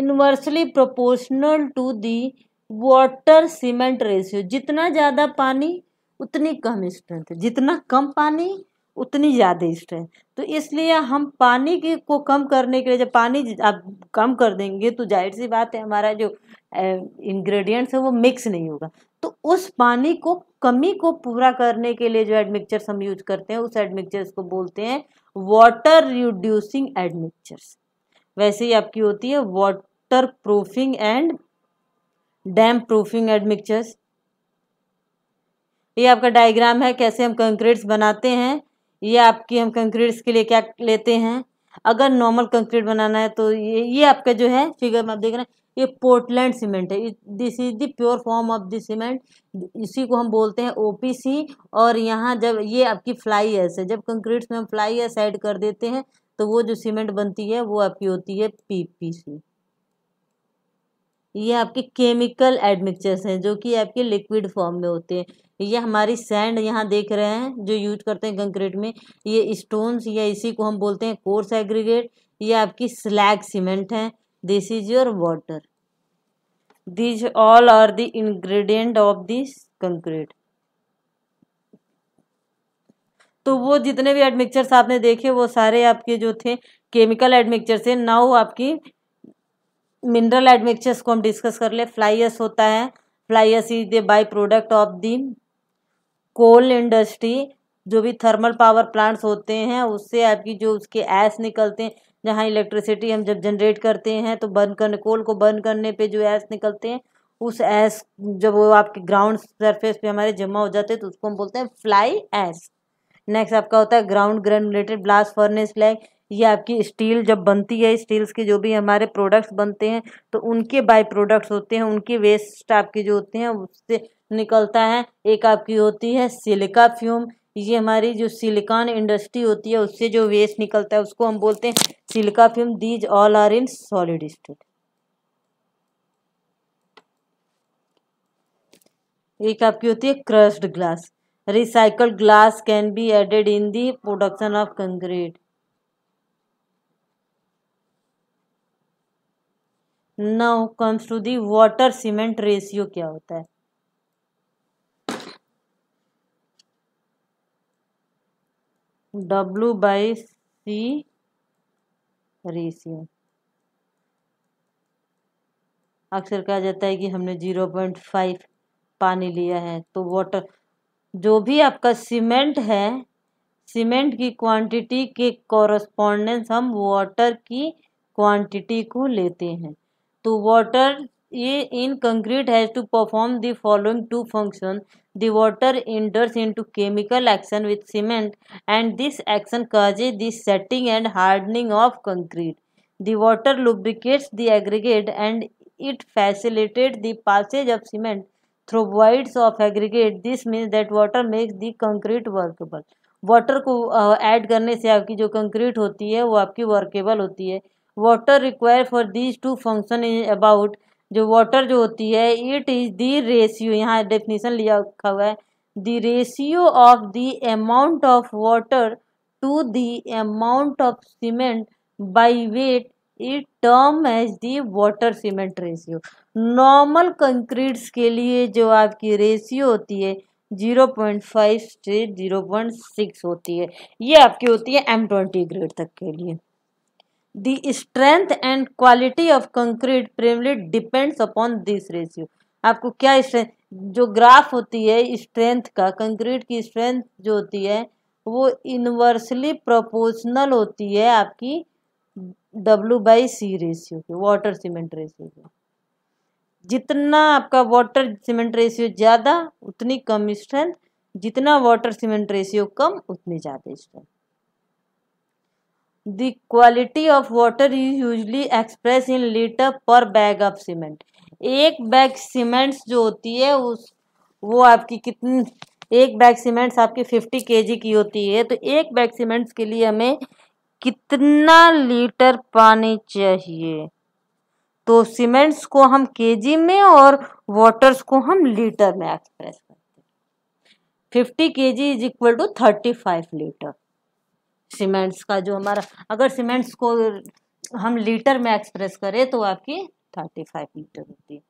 inversely proportional to the water cement ratio जितना ज़्यादा पानी उतनी कम स्ट्रेंथ जितना कम पानी उतनी ज़्यादा स्ट्रेंथ तो इसलिए हम पानी के को कम करने के लिए जब पानी आप कम कर देंगे तो जाहिर सी बात है हमारा जो इंग्रेडिएंट्स है वो मिक्स नहीं होगा तो उस पानी को कमी को पूरा करने के लिए जो एडमिक्चर्स हम यूज करते हैं उस एडमिक्चर्स को बोलते हैं वाटर रिड्यूसिंग एडमिक्चर्स वैसे ही आपकी होती है water proofing and damp proofing admixtures ये आपका डायग्राम है कैसे हम कंक्रीट्स बनाते हैं ये आपकी हम कंक्रीट्स के लिए क्या लेते हैं अगर नॉर्मल कंक्रीट बनाना है तो ये ये आपका जो है फिगर में आप देख रहे हैं ये पोर्टलैंड सीमेंट है this is the pure form of this cement इसी को हम बोलते हैं ओपीसी और यहाँ जब ये आपकी फ्लाई एस है जब कंक्रीट्स में हम फ्लाई एस ऐड कर देते हैं तो वो जो सीमेंट बनती है वो आपकी होती है पीपीसी ये आपके केमिकल एडमिक्चर्स हैं जो कि आपके लिक्विड फॉर्म में होते हैं ये हमारी सैंड यहाँ देख रहे हैं जो यूज करते हैं कंक्रीट में ये स्टोन्स या इसी को हम बोलते हैं कोर्स एग्रीगेट ये आपकी स्लैग सीमेंट है this is your water these all are the ingredient of this concrete तो वो जितने भी एडमिक्चर्स आपने देखे वो सारे आपके जो थे केमिकल एडमिक्चर से नाउ आपकी मिनरल एडमिक्चर्स को हम डिस्कस कर ले फ्लाइस होता है fly ash is the by product of the coal industry जो भी थर्मल पावर प्लांट्स होते हैं उससे आपकी जो उसके ऐस निकलते हैं जहाँ इलेक्ट्रिसिटी हम जब जनरेट करते हैं तो बर्न करने कोल को बर्न करने पे जो ऐस निकलते हैं उस ऐस जब वो आपके ग्राउंड सरफेस पे हमारे जमा हो जाते हैं तो उसको हम बोलते हैं फ्लाई ऐस नेक्स्ट आपका होता है ground granulated blast furnace slag ये आपकी स्टील जब बनती है स्टील्स के जो भी हमारे प्रोडक्ट्स बनते हैं तो उनके बाय प्रोडक्ट्स होते हैं उनके वेस्ट आपके जो होते हैं उससे निकलता है एक आपकी होती है सिलिका फ्यूम ये हमारी जो सिलिकॉन इंडस्ट्री होती है उससे जो वेस्ट निकलता है उसको हम बोलते हैं silica fume these all are in solid state एक आपकी होती है crushed glass recycled glass can be added in the production of concrete. Now comes to the water cement ratio क्या होता है W by C रेशियो अक्सर कहा जाता है कि हमने जीरो पॉइंट फाइव पानी लिया है तो वाटर जो भी आपका सीमेंट है सीमेंट की क्वांटिटी के कॉरस्पॉन्डेंस हम वाटर की क्वांटिटी को लेते हैं तो वाटर ये in concrete has to perform the following two function the water enters to chemical action with cement and this action causes the setting and hardening of concrete the water lubricates the aggregate and it facilitate the passage of cement through voids of aggregate this means that water makes the concrete workable water को add uh, करने से आपकी जो concrete होती है वो आपकी workable होती है water require for these two function is about जो वाटर जो होती है इट इज़ दी रेशियो यहाँ डेफिनेशन लिया रखा हुआ है the ratio of the amount of water to the amount of cement by weight ये term as the water cement ratio normal concretes के लिए जो आपकी रेशियो होती है जीरो पॉइंट फाइव से जीरो पॉइंट सिक्स होती है ये आपकी होती है एम ट्वेंटी ग्रेड तक के लिए the strength and quality of concrete primarily depends upon this ratio आपको क्या स्ट्रेंथ जो ग्राफ होती है स्ट्रेंथ का कंक्रीट की स्ट्रेंथ जो होती है वो इनवर्सली प्रोपोर्शनल होती है आपकी डब्लू बाई सी रेशियो के वाटर सीमेंट रेशियो के जितना आपका वाटर सीमेंट रेशियो ज़्यादा उतनी कम स्ट्रेंथ जितना वाटर सीमेंट रेशियो कम उतनी ज़्यादा strength the quality of water is usually express in litre per bag of cement एक बैग सीमेंट्स जो होती है उस वो आपकी कितनी एक बैग सीमेंट्स आपकी फिफ्टी के की होती है तो एक बैग सीमेंट्स के लिए हमें कितना लीटर पानी चाहिए तो सीमेंट्स को हम केजी में और वाटर्स को हम लीटर में एक्सप्रेस करते हैं fifty K G is equal to thirty five litre cements का जो हमारा अगर सीमेंट्स को हम लीटर में एक्सप्रेस करें तो आपकी थर्टी फाइव लीटर होती है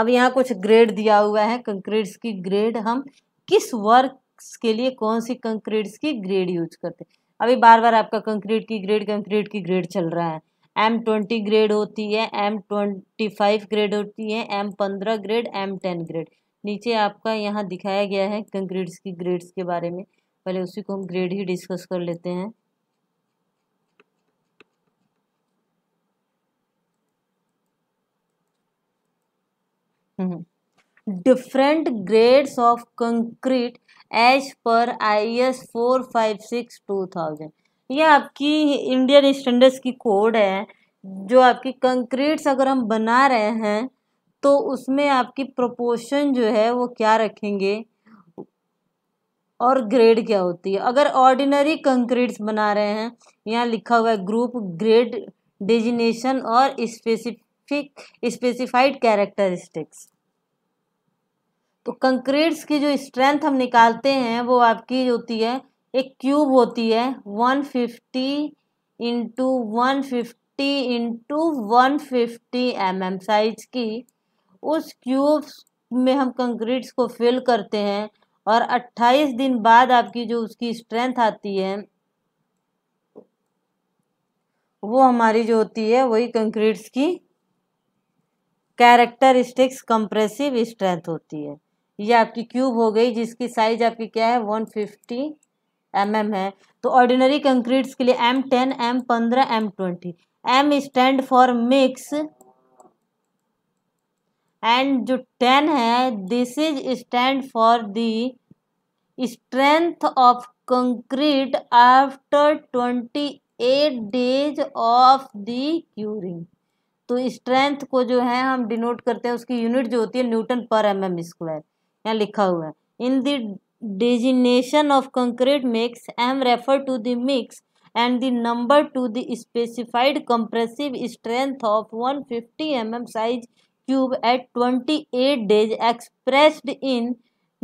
अब यहाँ कुछ ग्रेड दिया हुआ है कंक्रीट्स की ग्रेड हम किस वर्क के लिए कौन सी कंक्रीट्स की ग्रेड यूज करते अभी बार बार आपका कंक्रीट की ग्रेड कंक्रीट की ग्रेड चल रहा है एम ट्वेंटी ग्रेड होती है एम ट्वेंटी फाइव ग्रेड होती है एम पंद्रह ग्रेड एम टेन ग्रेड नीचे आपका यहाँ दिखाया गया है कंक्रीट्स की ग्रेड्स के बारे में पहले उसी को हम ग्रेड ही डिस्कस कर लेते हैं different grades of concrete as per I S four five six two thousand ये आपकी इंडियन स्टैंडर्ड्स की कोड है जो आपकी कंक्रीट्स अगर हम बना रहे हैं तो उसमें आपकी प्रोपोर्शन जो है वो क्या रखेंगे और ग्रेड क्या होती है अगर ऑर्डिनरी कंक्रीट्स बना रहे हैं यहाँ लिखा हुआ है ग्रुप ग्रेड डेजिनेशन और स्पेसिफिक स्पेसिफाइड कैरेक्टरिस्टिक्स तो कंक्रीट्स की जो स्ट्रेंथ हम निकालते हैं वो आपकी होती है एक क्यूब होती है one fifty into one fifty into one fifty M M size की उस क्यूब में हम कंक्रीट्स को फिल करते हैं और 28 दिन बाद आपकी जो उसकी स्ट्रेंथ आती है वो हमारी जो होती है वही कंक्रीट्स की कैरेक्टरिस्टिक्स कंप्रेसिव स्ट्रेंथ होती है ये आपकी क्यूब हो गई जिसकी साइज आपकी क्या है वन फिफ्टी एम एम है तो ऑर्डिनरी कंक्रीट्स के लिए एम टेन एम पंद्रह M twenty M stand for mix and जो टेन है this is stand for the strength of concrete after twenty eight days of the curing तो strength को जो है हम डिनोट करते हैं उसकी यूनिट जो होती है Newton per M M square यहाँ लिखा हुआ है in the designation of concrete mix M refer to the mix and the number to the specified compressive strength of 150 fifty size cube at 28 days expressed in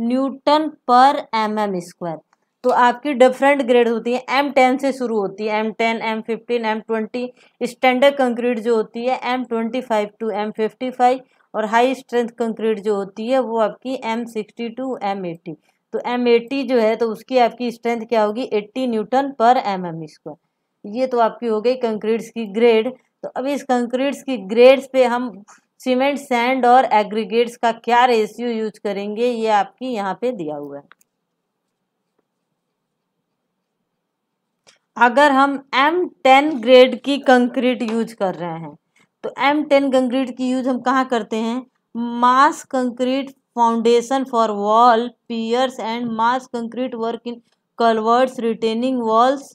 newton per M M square तो आपकी different grade होती है M ten से शुरू होती है M ten M fifteen M twenty standard concrete जो होती है M twenty five to M fifty five और हाई स्ट्रेंथ कंक्रीट जो होती है वो आपकी M sixty to M eighty तो एम एटी जो है तो उसकी आपकी स्ट्रेंथ क्या होगी eighty newton per M M square ये तो आपकी हो गई कंक्रीट्स की ग्रेड तो अब इस कंक्रीट्स की ग्रेड्स पे हम सीमेंट सैंड और एग्रीगेट्स का क्या रेशियो यूज करेंगे ये आपकी यहाँ पे दिया हुआ है अगर हम एम टेन ग्रेड की कंक्रीट यूज कर रहे हैं तो एम टेन कंक्रीट की यूज हम कहाँ करते हैं mass concrete foundation for wall piers and mass concrete work in culverts retaining walls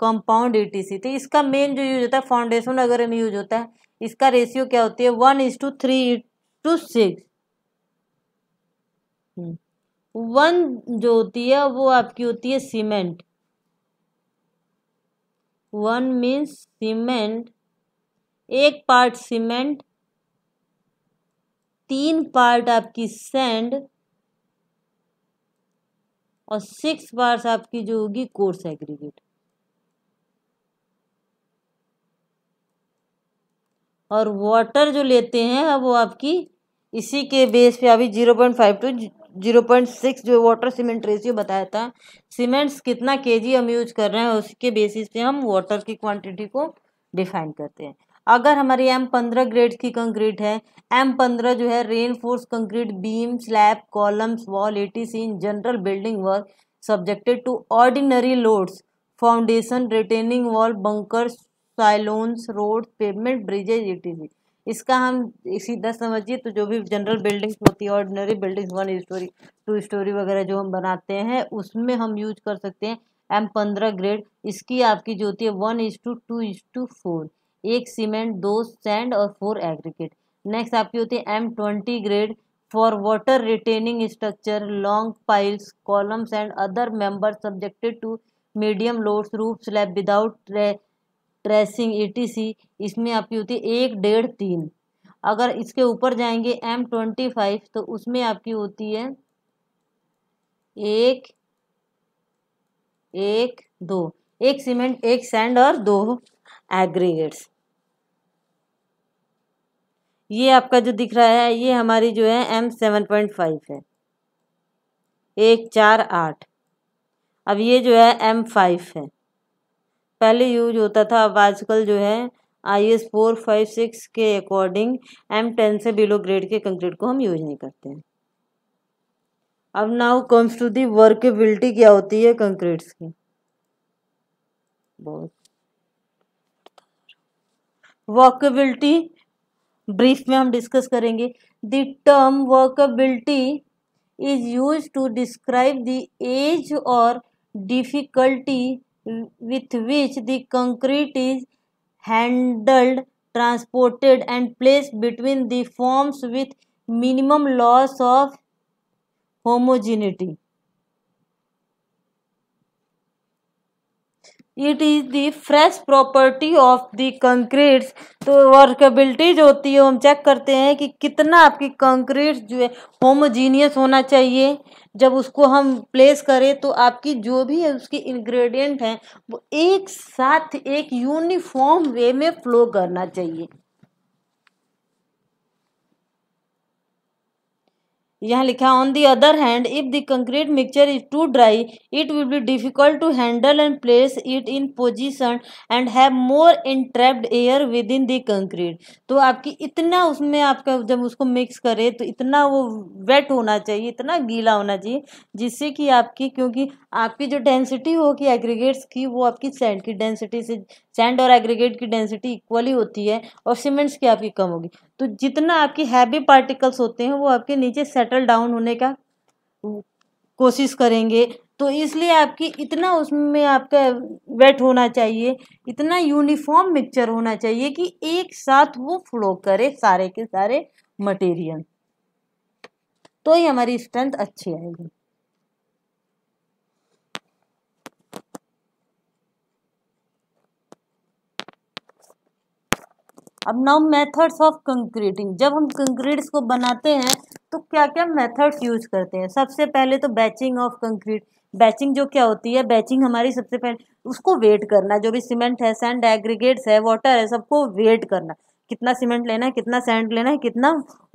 compound etc तो इसका मेन जो यूज होता है फाउंडेशन वगैरह में यूज होता है इसका रेशियो क्या होती है one is to three to six one जो होती है वो आपकी होती है सीमेंट वन मीन्स सीमेंट एक पार्ट सीमेंट तीन पार्ट आपकी सैंड और सिक्स पार्ट आपकी जो होगी कोर्स एग्रीगेट और वाटर जो लेते हैं वो आपकी इसी के बेस पे अभी zero point five to zero point six जो वाटर सीमेंट रेशियो बताया था सीमेंट्स कितना केजी हम यूज कर रहे हैं उसके बेसिस पे हम वाटर की क्वांटिटी को डिफाइन करते हैं अगर हमारी एम पंद्रह ग्रेड की कंक्रीट है एम पंद्रह जो है reinforced concrete beam slab columns wall सी in general building work subjected to ordinary loads foundation retaining wall bunker silos road pavement bridges सी इसका हम सीधा समझिए तो जो भी जनरल बिल्डिंग्स होती है ordinary buildings one storey two storey वगैरह जो हम बनाते हैं उसमें हम यूज कर सकते हैं एम पंद्रह ग्रेड इसकी आपकी जो होती है one is to two is to four एक सीमेंट दो सैंड और फोर एग्रीगेट नेक्स्ट आपकी होती है M twenty grade for water retaining structure long piles columns and other member subjected to medium loads roof slab without tracing etc इसमें आपकी होती है एक डेढ़ तीन अगर इसके ऊपर जाएंगे एम ट्वेंटी फाइव तो उसमें आपकी होती है एक एक दो एक सीमेंट एक सैंड और दो एग्रीगेट्स ये आपका जो दिख रहा है ये हमारी जो है एम सेवन पॉइंट फाइव है एक चार आठ अब ये जो है एम फाइव है पहले यूज होता था अब आजकल जो है I S four five six के अकॉर्डिंग एम टेन से बिलो ग्रेड के कंक्रीट को हम यूज नहीं करते हैं अब now comes to the workability क्या होती है कंक्रीट्स की बहुत वर्केबिलिटी ब्रीफ में हम डिस्कस करेंगे the term workability is use to describe the ease or difficulty with which the concrete is handled transported and place between the forms with minimum loss of homogeneity it is the fresh property of the concretes तो workability जो होती है हम check करते हैं कि कितना आपकी कंक्रीट जो है होमोजीनियस होना चाहिए जब उसको हम प्लेस करें तो आपकी जो भी है उसके इंग्रेडिएंट हैं वो एक साथ एक यूनिफॉर्म वे में फ्लो करना चाहिए यहाँ लिखा on the other hand if the concrete mixture is too dry it will be difficult to handle and place it in position and have more entrapped air within the concrete तो आपकी इतना उसमें आपका जब उसको mix करे तो इतना वो वेट होना चाहिए इतना गीला होना चाहिए जिससे कि आपकी क्योंकि आपकी जो डेंसिटी होगी एग्रीगेट्स की वो आपकी सैंड की डेंसिटी से सैंड और एग्रीगेट की डेंसिटी इक्वली होती है और सीमेंट्स की आपकी कम होगी तो जितना आपकी हैवी पार्टिकल्स होते हैं वो आपके नीचे सेटल डाउन होने का कोशिश करेंगे तो इसलिए आपकी इतना उसमें आपका वेट होना चाहिए इतना यूनिफॉर्म मिक्सचर होना चाहिए कि एक साथ वो फ्लो करे सारे के सारे मटेरियल तो ही हमारी स्ट्रेंथ अच्छी आएगी अब नाउ मेथड्स ऑफ कंक्रीटिंग जब हम कंक्रीट्स को बनाते हैं तो क्या क्या मेथड्स यूज करते हैं सबसे पहले तो बैचिंग ऑफ कंक्रीट बैचिंग जो क्या होती है बैचिंग हमारी सबसे पहले उसको वेट करना जो भी सीमेंट है सैंड एग्रीगेट्स है वाटर है सबको वेट करना कितना सीमेंट लेना है कितना सैंड लेना है कितना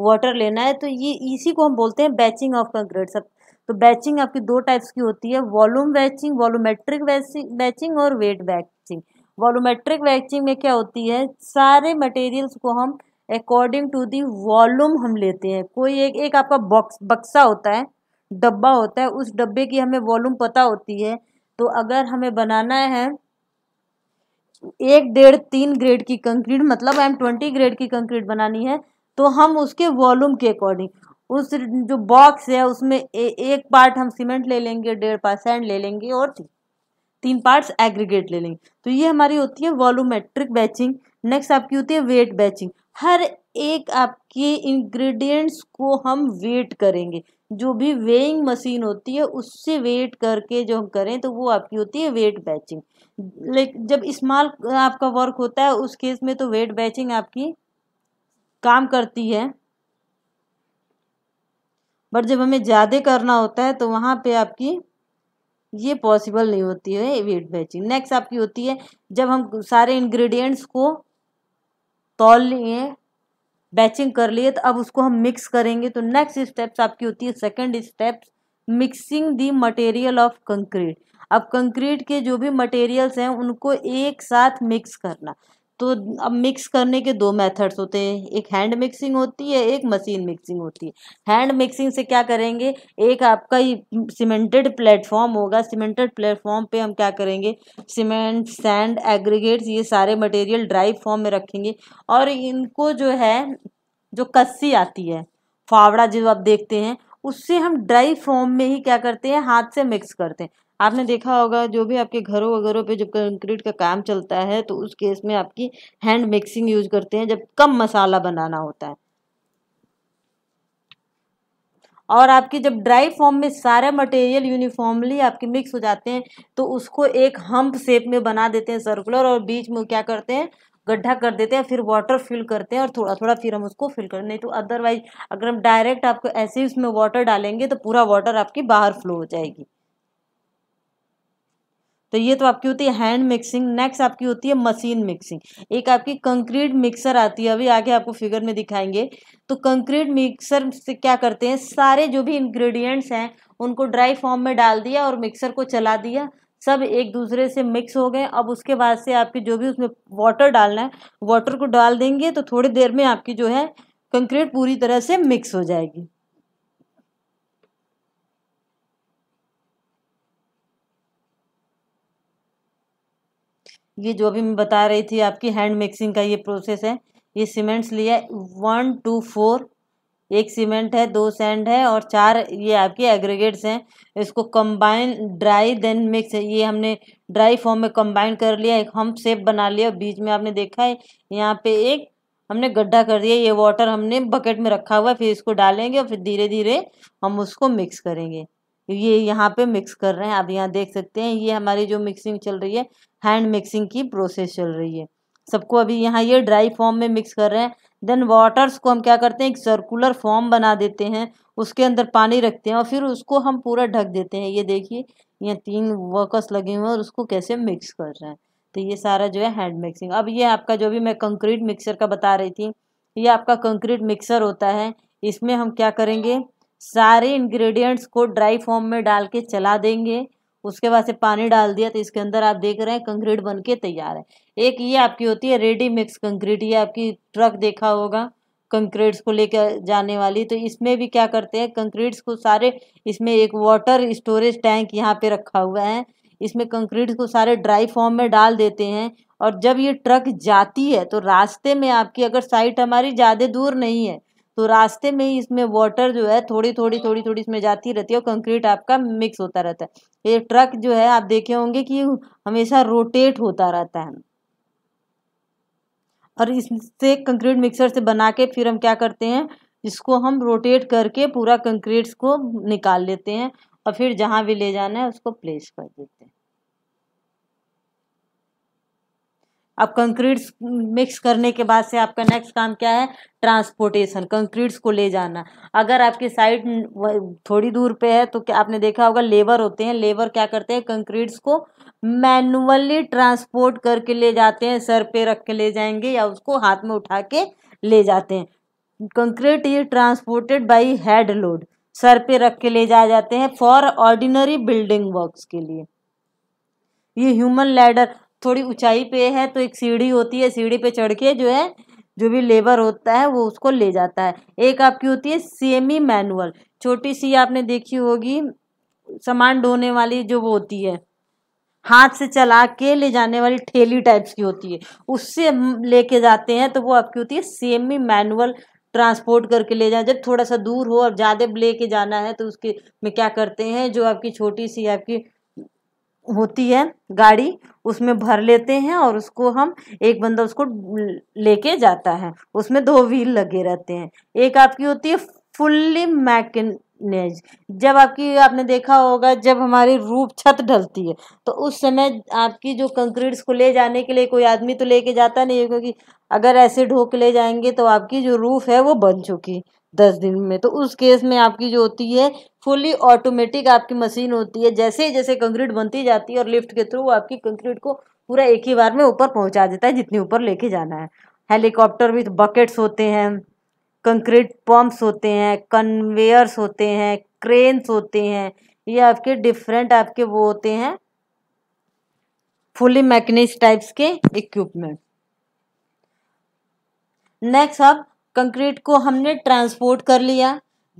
वाटर लेना है तो ये इसी को हम बोलते हैं बैचिंग ऑफ कंक्रीट सब तो बैचिंग आपकी दो टाइप्स की होती है वॉल्यूम बैचिंग वॉल्यूमेट्रिक बैचिंग और वेट बैचिंग वॉलूमेट्रिक वैक्चिंग में क्या होती है सारे मटेरियल्स को हम अकॉर्डिंग टू दी वॉल्यूम हम लेते हैं कोई एक एक आपका बॉक्स बक्सा होता है डब्बा होता है उस डब्बे की हमें वॉल्यूम पता होती है तो अगर हमें बनाना है एक डेढ़ तीन ग्रेड की कंक्रीट मतलब एम ट्वेंटी ग्रेड की कंक्रीट बनानी है तो हम उसके वॉल्यूम के अकॉर्डिंग उस जो बॉक्स है उसमें ए, एक पार्ट हम सीमेंट ले लेंगे डेढ़ पार्ट सैंड ले लेंगे और ठीक तीन पार्ट्स एग्रीगेट ले लेंगे तो ये हमारी होती है वॉल्यूमेट्रिक बैचिंग नेक्स्ट आपकी होती है वेट बैचिंग हर एक आपके इंग्रेडिएंट्स को हम वेट करेंगे जो भी वेइंग मशीन होती है उससे वेट करके जो हम करें तो वो आपकी होती है वेट बैचिंग लाइक जब स्मॉल आपका वर्क होता है उस केस में तो वेट बैचिंग आपकी काम करती है बट जब हमें ज़्यादा करना होता है तो वहाँ पे आपकी ये पॉसिबल नहीं होती है वेट बैचिंग नेक्स्ट आपकी होती है जब हम सारे इंग्रेडिएंट्स को तौल लिए बैचिंग कर लिए तो अब उसको हम मिक्स करेंगे तो नेक्स्ट स्टेप्स आपकी होती है second steps mixing the material of concrete अब कंक्रीट के जो भी मटेरियल्स हैं उनको एक साथ मिक्स करना तो अब मिक्स करने के दो मेथड्स होते हैं एक हैंड मिक्सिंग होती है एक मशीन मिक्सिंग होती है हैंड मिक्सिंग से क्या करेंगे एक आपका सीमेंटेड प्लेटफॉर्म होगा सीमेंटेड प्लेटफॉर्म पे हम क्या करेंगे सीमेंट सैंड एग्रीगेट्स ये सारे मटेरियल ड्राई फॉर्म में रखेंगे और इनको जो है जो कस्सी आती है फावड़ा जो आप देखते हैं उससे हम ड्राई फॉर्म में ही क्या करते हैं हाथ से मिक्स करते हैं आपने देखा होगा जो भी आपके घरों वगैरह पे जब कंक्रीट का काम चलता है तो उस केस में आपकी हैंड मिक्सिंग यूज करते हैं जब कम मसाला बनाना होता है और आपकी जब ड्राई फॉर्म में सारे मटेरियल यूनिफॉर्मली आपके मिक्स हो जाते हैं तो उसको एक हम्प शेप में बना देते हैं सर्कुलर और बीच में क्या करते हैं गड्ढा कर देते हैं फिर वाटर फिल करते हैं और थोड़ा थोड़ा फिर हम उसको फिल करते नहीं तो अदरवाइज अगर हम डायरेक्ट आपको ऐसे ही उसमें वाटर डालेंगे तो पूरा वाटर आपकी बाहर फ्लो हो जाएगी तो ये तो आपकी होती है हैंड मिक्सिंग नेक्स्ट आपकी होती है मशीन मिक्सिंग एक आपकी कंक्रीट मिक्सर आती है अभी आगे आपको फिगर में दिखाएंगे तो कंक्रीट मिक्सर से क्या करते हैं सारे जो भी इंग्रेडिएंट्स हैं उनको ड्राई फॉर्म में डाल दिया और मिक्सर को चला दिया सब एक दूसरे से मिक्स हो गए अब उसके बाद से आपके जो भी उसमें वाटर डालना है वाटर को डाल देंगे तो थोड़ी देर में आपकी जो है कंक्रीट पूरी तरह से मिक्स हो जाएगी ये जो भी मैं बता रही थी आपकी हैंड मिक्सिंग का ये प्रोसेस है ये सीमेंट्स लिया वन टू फोर एक सीमेंट है दो सैंड है और चार ये आपके एग्रीगेट्स हैं इसको कंबाइन ड्राई देन मिक्स ये हमने ड्राई फॉर्म में कंबाइन कर लिया एक हम शेप बना लिया और बीच में आपने देखा है यहाँ पे एक हमने गड्ढा कर दिया ये वाटर हमने बकेट में रखा हुआ है फिर इसको डालेंगे और फिर धीरे धीरे हम उसको मिक्स करेंगे ये यहाँ पे मिक्स कर रहे हैं आप यहाँ देख सकते हैं ये हमारी जो मिक्सिंग चल रही है हैंड मिक्सिंग की प्रोसेस चल रही है सबको अभी यहाँ ये ड्राई फॉर्म में मिक्स कर रहे हैं देन वाटर्स को हम क्या करते हैं एक सर्कुलर फॉर्म बना देते हैं उसके अंदर पानी रखते हैं और फिर उसको हम पूरा ढक देते हैं ये देखिए यहाँ तीन वर्कर्स लगे हुए हैं और उसको कैसे मिक्स कर रहे हैं तो ये सारा जो है हैंड मिक्सिंग अब ये आपका जो भी मैं कंक्रीट मिक्सर का बता रही थी ये आपका कंक्रीट मिक्सर होता है इसमें हम क्या करेंगे सारे इंग्रेडिएंट्स को ड्राई फॉर्म में डाल के चला देंगे उसके बाद से पानी डाल दिया तो इसके अंदर आप देख रहे हैं कंक्रीट बन के तैयार है एक ये आपकी होती है रेडी मिक्स कंक्रीट ये आपकी ट्रक देखा होगा कंक्रीट्स को लेकर जाने वाली तो इसमें भी क्या करते हैं कंक्रीट्स को सारे इसमें एक वाटर स्टोरेज टैंक यहाँ पे रखा हुआ है इसमें कंक्रीट्स को सारे ड्राई फॉर्म में डाल देते हैं और जब ये ट्रक जाती है तो रास्ते में आपकी अगर साइट हमारी ज़्यादा दूर नहीं है तो रास्ते में ही इसमें वाटर जो है थोड़ी थोड़ी थोड़ी थोड़ी इसमें जाती रहती है और कंक्रीट आपका मिक्स होता रहता है ये ट्रक जो है आप देखे होंगे कि हमेशा रोटेट होता रहता है और इससे कंक्रीट मिक्सर से बना के फिर हम क्या करते हैं इसको हम रोटेट करके पूरा कंक्रीट को निकाल लेते हैं और फिर जहाँ भी ले जाना है उसको प्लेस कर देते हैं अब कंक्रीट मिक्स करने के बाद से आपका नेक्स्ट काम क्या है ट्रांसपोर्टेशन कंक्रीट्स को ले जाना अगर आपकी साइट थोड़ी दूर पे है तो क्या आपने देखा होगा लेबर होते हैं लेबर क्या करते हैं कंक्रीट्स को मैनुअली ट्रांसपोर्ट करके ले जाते हैं सर पे रख के ले जाएंगे या उसको हाथ में उठा के ले जाते हैं concrete is transported by head load सर पे रख के ले जाए जाते हैं फॉर ऑर्डिनरी बिल्डिंग वर्क के लिए ये ह्यूमन लैडर थोड़ी ऊंचाई पे है तो एक सीढ़ी होती है सीढ़ी पे चढ़ के जो है जो भी लेबर होता है वो उसको ले जाता है एक आपकी होती है सेमी मैनुअल छोटी सी आपने देखी होगी सामान ढोने वाली जो वो होती है हाथ से चला के ले जाने वाली ठेली टाइप्स की होती है उससे लेके जाते हैं तो वो आपकी होती है सेमी मैनुअल ट्रांसपोर्ट करके ले जाए जब थोड़ा सा दूर हो और ज़्यादा लेके जाना है तो उसके में क्या करते हैं जो आपकी छोटी सी आपकी होती है गाड़ी उसमें भर लेते हैं और उसको हम एक बंदा उसको लेके जाता है उसमें दो व्हील लगे रहते हैं एक आपकी होती है फुल्ली मैकेज जब आपकी आपने देखा होगा जब हमारी रूप छत ढलती है तो उस समय आपकी जो कंक्रीट्स को ले जाने के लिए कोई आदमी तो लेके जाता नहीं है क्योंकि अगर ऐसे ढो के ले जाएंगे तो आपकी जो रूफ है वो बन चुकी दस दिन में तो उस केस में आपकी जो होती है फुली ऑटोमेटिक आपकी मशीन होती है जैसे जैसे कंक्रीट बनती जाती है और लिफ्ट के थ्रू आपकी कंक्रीट को पूरा एक ही बार में ऊपर पहुंचा देता है जितने ऊपर लेके जाना है हेलीकॉप्टर विथ बकेट्स होते हैं कंक्रीट पम्प्स होते हैं कन्वेयर्स होते हैं क्रेन्स होते हैं ये आपके डिफरेंट आपके वो होते हैं फुली मैकेनिक टाइप्स के इक्विपमेंट नेक्स्ट आप कंक्रीट को हमने ट्रांसपोर्ट कर लिया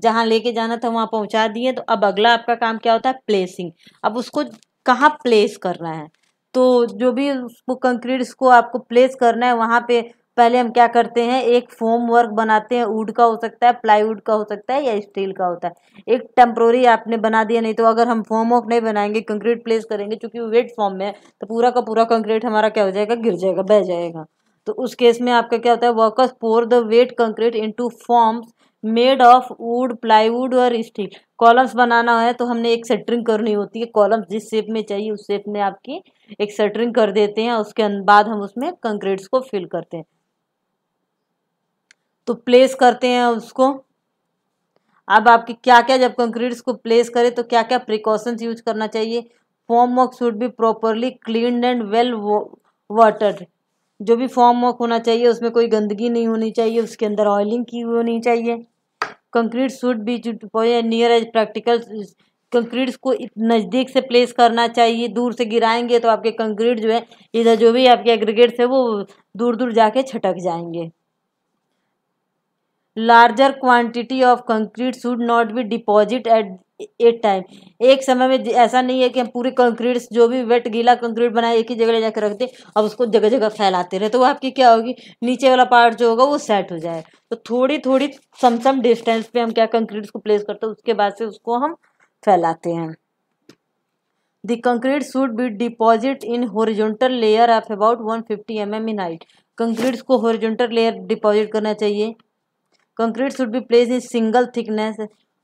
जहाँ लेके जाना था वहाँ पहुँचा दिए तो अब अगला आपका काम क्या होता है प्लेसिंग अब उसको कहाँ प्लेस करना है तो जो भी उसको कंक्रीट उसको आपको प्लेस करना है वहाँ पे पहले हम क्या करते हैं एक फोम वर्क बनाते हैं वुड का हो सकता है प्लाईवुड का हो सकता है या स्टील का होता है एक टेम्प्रोरी आपने बना दिया नहीं तो अगर हम फोम वर्क नहीं बनाएंगे कंक्रीट प्लेस करेंगे क्योंकि वेट फॉर्म में है तो पूरा का पूरा कंक्रीट हमारा क्या हो जाएगा गिर जाएगा बह जाएगा तो उस केस में आपका क्या होता है workers pour the wet concrete into forms made of wood plywood और स्टील कॉलम्स बनाना है तो हमने एक सेटरिंग करनी होती है कॉलम्स जिस शेप में चाहिए उस शेप में आपकी एक सेटरिंग कर देते हैं उसके बाद हम उसमें कंक्रीट्स को फिल करते हैं तो प्लेस करते हैं उसको अब आपकी क्या क्या जब कंक्रीट्स को प्लेस करें तो क्या क्या प्रिकॉशंस यूज करना चाहिए form work should be properly clean and well watered जो भी फॉर्म वर्क होना चाहिए उसमें कोई गंदगी नहीं होनी चाहिए उसके अंदर ऑयलिंग की होनी चाहिए concrete should be near as practical concrete को नज़दीक से प्लेस करना चाहिए दूर से गिराएंगे तो आपके कंक्रीट जो है इधर जो भी आपके एग्रीगेट्स है वो दूर दूर जाके छटक जाएंगे larger quantity of concrete should not be deposit at at time एक समय में ऐसा नहीं है कि हम पूरे कंक्रीट जो भी वेट गीला कंक्रीट बनाए एक ही जगह ले जाकर रख दें अब उसको जगह जगह फैलाते रहे तो वो आपकी क्या होगी नीचे वाला पार्ट जो होगा वो सेट हो जाए तो थोड़ी थोड़ी सम सम डिस्टेंस पे हम क्या कंक्रीट को प्लेस करते हैं उसके बाद से उसको हम फैलाते हैं the concrete should be deposit in horizontal layer of about one fifty M m in height concrete को होरिजोंटल लेयर डिपॉजिट करना चाहिए concrete should be place in single thickness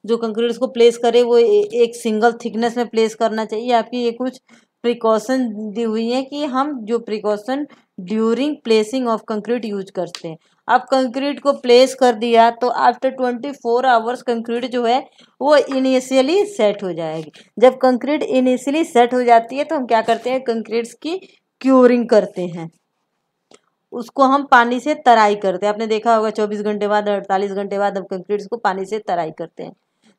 जो कंक्रीट को प्लेस करे वो ए, एक सिंगल थिकनेस में place करना चाहिए आपकी ये कुछ प्रिकॉशन दी हुई है कि हम जो precaution during placing of concrete use करते हैं आप कंक्रीट को प्लेस कर दिया तो after twenty four hours concrete जो है वो इनिशियली सेट हो जाएगी जब कंक्रीट इनिशियली सेट हो जाती है तो हम क्या करते हैं कंक्रीट्स की क्यूरिंग करते हैं उसको हम पानी से तराई करते हैं आपने देखा होगा चौबीस घंटे बाद अड़तालीस घंटे बाद हम कंक्रीट को पानी से तराई करते हैं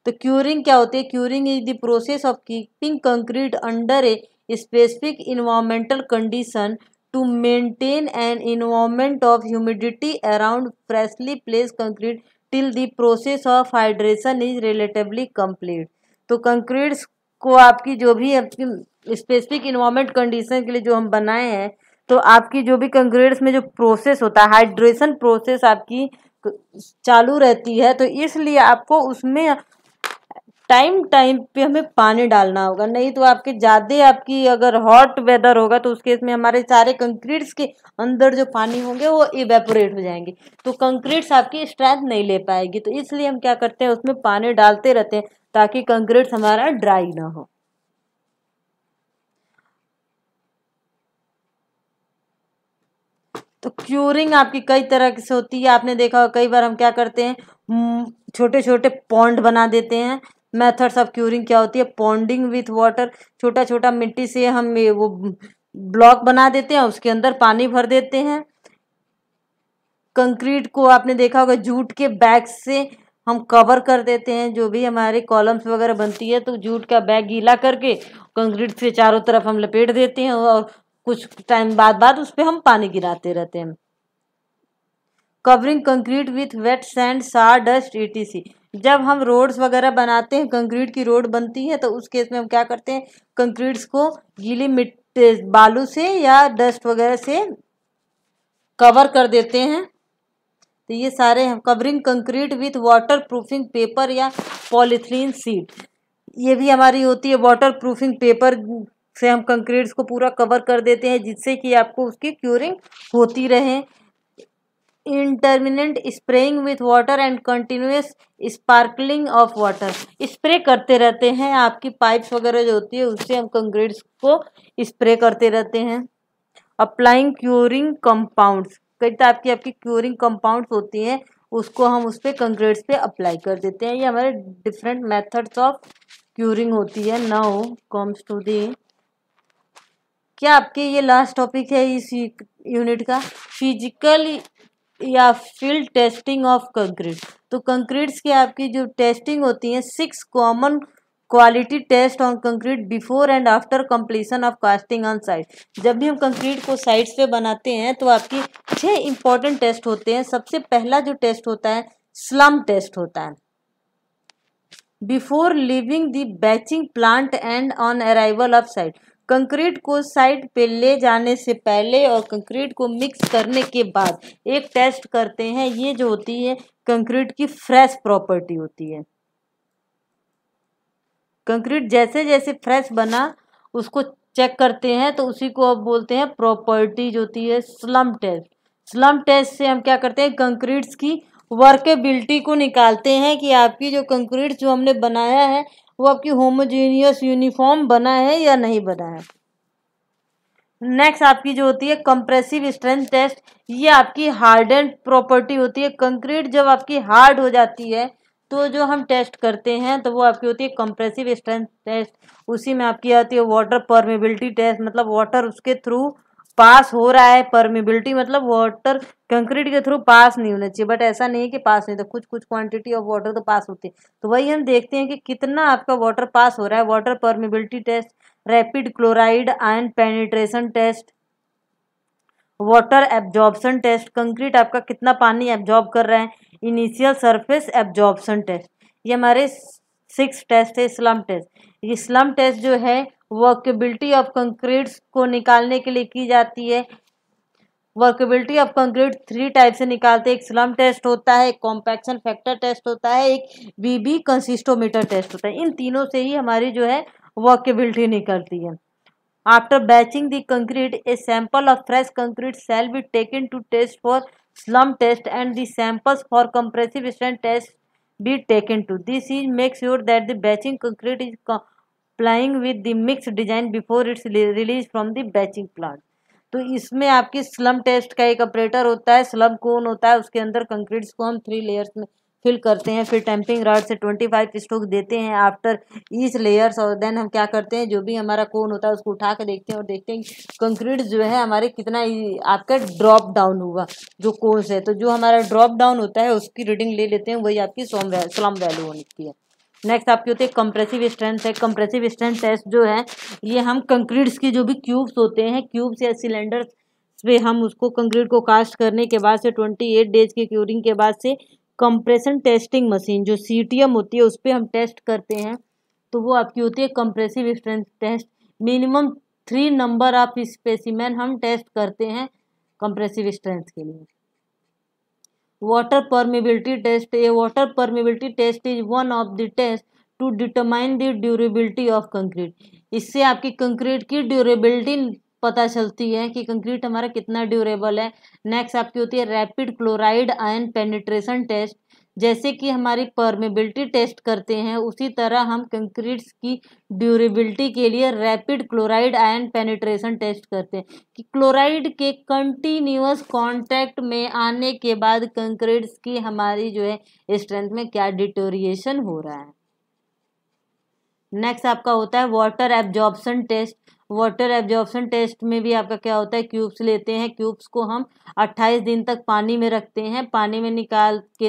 तो क्यूरिंग क्या होती है curing is the process of keeping concrete under a specific environmental condition to maintain an environment of humidity around freshly place concrete till the process of hydration is relatively complete तो concretes को आपकी जो भी आपकी specific environment condition के लिए जो हम बनाए हैं तो आपकी जो भी कंक्रीट्स में जो प्रोसेस होता है हाइड्रेशन प्रोसेस आपकी चालू रहती है तो इसलिए आपको उसमें टाइम टाइम पे हमें पानी डालना होगा नहीं तो आपके ज़्यादा आपकी अगर हॉट वेदर होगा तो उसके इसमें हमारे सारे कंक्रीट्स के अंदर जो पानी होंगे वो इवेपोरेट हो जाएंगे तो कंक्रीट्स आपकी स्ट्रेंथ नहीं ले पाएगी तो इसलिए हम क्या करते हैं उसमें पानी डालते रहते हैं ताकि कंक्रीट्स हमारा ड्राई ना हो तो क्यूरिंग आपकी कई तरह से होती है आपने देखा कई बार हम क्या करते हैं छोटे छोटे पॉन्ड बना देते हैं मेथड्स ऑफ क्यूरिंग क्या होती है पॉन्डिंग विथ वाटर छोटा छोटा मिट्टी से हम वो ब्लॉक बना देते हैं उसके अंदर पानी भर देते हैं कंक्रीट को आपने देखा होगा जूट के बैग से हम कवर कर देते हैं जो भी हमारे कॉलम्स वगैरह बनती है तो जूट का बैग गीला करके कंक्रीट से चारों तरफ हम लपेट देते हैं और कुछ टाइम बाद बाद उस पर हम पानी गिराते रहते हैं covering concrete with wet sand sawdust ई जब हम रोड्स वगैरह बनाते हैं कंक्रीट की रोड बनती है तो उस केस में हम क्या करते हैं कंक्रीट्स को गीली मिट्टी बालू से या डस्ट वगैरह से कवर कर देते हैं तो ये सारे हम covering concrete with waterproofing paper या पॉलीथीन सीट ये भी हमारी होती है वाटर प्रूफिंग पेपर से हम कंक्रीट्स को पूरा कवर कर देते हैं जिससे कि आपको उसकी क्यूरिंग होती रहे intermittent spraying with water and continuous sparkling of water spray करते रहते हैं आपकी पाइप्स वगैरह जो होती है उससे हम कंक्रीट्स को स्प्रे करते रहते हैं अप्लाइंग क्यूरिंग कंपाउंड्स कई तो की आपकी क्यूरिंग कंपाउंड्स होती हैं उसको हम उस पर कंक्रीट्स पे अप्लाई कर देते हैं ये हमारे डिफरेंट मैथड्स ऑफ क्यूरिंग होती है नाउ कम्स टू दी क्या आपके ये लास्ट टॉपिक है इस यूनिट का फिजिकल या फील्ड टेस्टिंग ऑफ कंक्रीट तो कंक्रीट्स की आपकी जो टेस्टिंग होती है six common quality test on concrete before and after completion of casting on site जब भी हम कंक्रीट को साइट्स पे बनाते हैं तो आपकी छह इंपॉर्टेंट टेस्ट होते हैं सबसे पहला जो टेस्ट होता है स्लम टेस्ट होता है before leaving the batching plant and on arrival of site concrete को साइड पे ले जाने से पहले और कंक्रीट को मिक्स करने के बाद एक टेस्ट करते हैं ये जो होती है कंक्रीट की फ्रेश प्रॉपर्टी होती है कंक्रीट जैसे जैसे फ्रेश बना उसको चेक करते हैं तो उसी को अब बोलते हैं प्रॉपर्टी जो होती है स्लम टेस्ट स्लम टेस्ट से हम क्या करते हैं कंक्रीट्स की वर्केबिलिटी को निकालते हैं कि आपकी जो कंक्रीट जो हमने बनाया है वो आपकी होमोजेनियस यूनिफॉर्म बना है या नहीं बना है नेक्स्ट आपकी जो होती है कंप्रेसिव स्ट्रेंथ टेस्ट ये आपकी हार्ड एंड प्रॉपर्टी होती है कंक्रीट जब आपकी हार्ड हो जाती है तो जो हम टेस्ट करते हैं तो वो आपकी होती है कंप्रेसिव स्ट्रेंथ टेस्ट उसी में आपकी आती है वाटर परमेबिलिटी टेस्ट मतलब वाटर उसके थ्रू पास हो रहा है परमिबिलिटी मतलब वाटर कंक्रीट के थ्रू पास नहीं होना चाहिए बट ऐसा नहीं है कि पास नहीं तो कुछ कुछ क्वांटिटी ऑफ वाटर तो पास होती है तो वही हम देखते हैं कि कितना आपका वाटर पास हो रहा है water permeability test rapid chloride ion penetration test water absorption test concrete आपका कितना पानी एब्जॉर्ब कर रहा है इनिशियल सरफेस एब्जॉर्बसन टेस्ट ये हमारे सिक्स टेस्ट है स्लम टेस्ट ये स्लम टेस्ट जो है वर्केबिलिटी ऑफ कंक्रीट को निकालने के लिए की जाती है workability of concrete three type से निकालते हैं एक स्लम टेस्ट होता है एक कॉम्पैक्शन फैक्टर टेस्ट होता है एक बीबी कंसिस्टोमीटर टेस्ट होता है इन तीनों से ही हमारी जो है वर्केबिलिटी निकलती है after batching the concrete a sample of fresh concrete shall be taken to test for slump test and the samples for compressive strength test be taken to this is make sure that the batching concrete is plying with the mix design before it's release from the batching plant तो इसमें आपकी slum test का एक operator होता है slum कोन होता है उसके अंदर कंक्रीट्स को हम थ्री लेयर्स में फिल करते हैं फिर टैंपिंग राड से ट्वेंटी फाइव स्ट्रोक देते हैं आफ्टर ईच लेयर्स और देन हम क्या करते हैं जो भी हमारा कोन होता है उसको उठा के देखते हैं और देखते हैं कंक्रीट जो है हमारे कितना आपका ड्रॉप डाउन हुआ जो कोर्स से तो जो हमारा ड्रॉप डाउन होता है उसकी रीडिंग ले लेते हैं वही आपकी स्लम वैल्यू होनी है नेक्स्ट आपकी होती है कंप्रेसिव स्ट्रेंथ है कंप्रेसिव स्ट्रेंथ टेस्ट जो है ये हम कंक्रीट्स के जो भी क्यूब्स होते हैं क्यूब्स या सिलेंडर्स पे हम उसको कंक्रीट को कास्ट करने के बाद से ट्वेंटी एट डेज के क्यूरिंग के बाद से कंप्रेशन टेस्टिंग मशीन जो सी होती है उस पर हम टेस्ट करते हैं तो वो आपकी होती है compressive strength test minimum three number of specimen हम टेस्ट करते हैं कंप्रेसिव स्ट्रेंथ के लिए water permeability test a water permeability test is one of the test to determine the durability of concrete इससे आपकी कंक्रीट की ड्यूरेबिलिटी पता चलती है कि कंक्रीट हमारा कितना ड्यूरेबल है नेक्स्ट आपकी होती है rapid chloride ion penetration test जैसे कि हमारी परमेबिलिटी टेस्ट करते हैं उसी तरह हम कंक्रीट्स की ड्यूरेबिलिटी के लिए rapid chloride ion penetration test करते हैं कि क्लोराइड के कंटिन्यूस कांटेक्ट में आने के बाद कंक्रीट्स की हमारी जो है स्ट्रेंथ में क्या डिटोरिएशन हो रहा है नेक्स्ट आपका होता है water absorption test water absorption test में भी आपका क्या होता है क्यूब्स लेते हैं क्यूब्स को हम 28 दिन तक पानी में रखते हैं पानी में निकाल के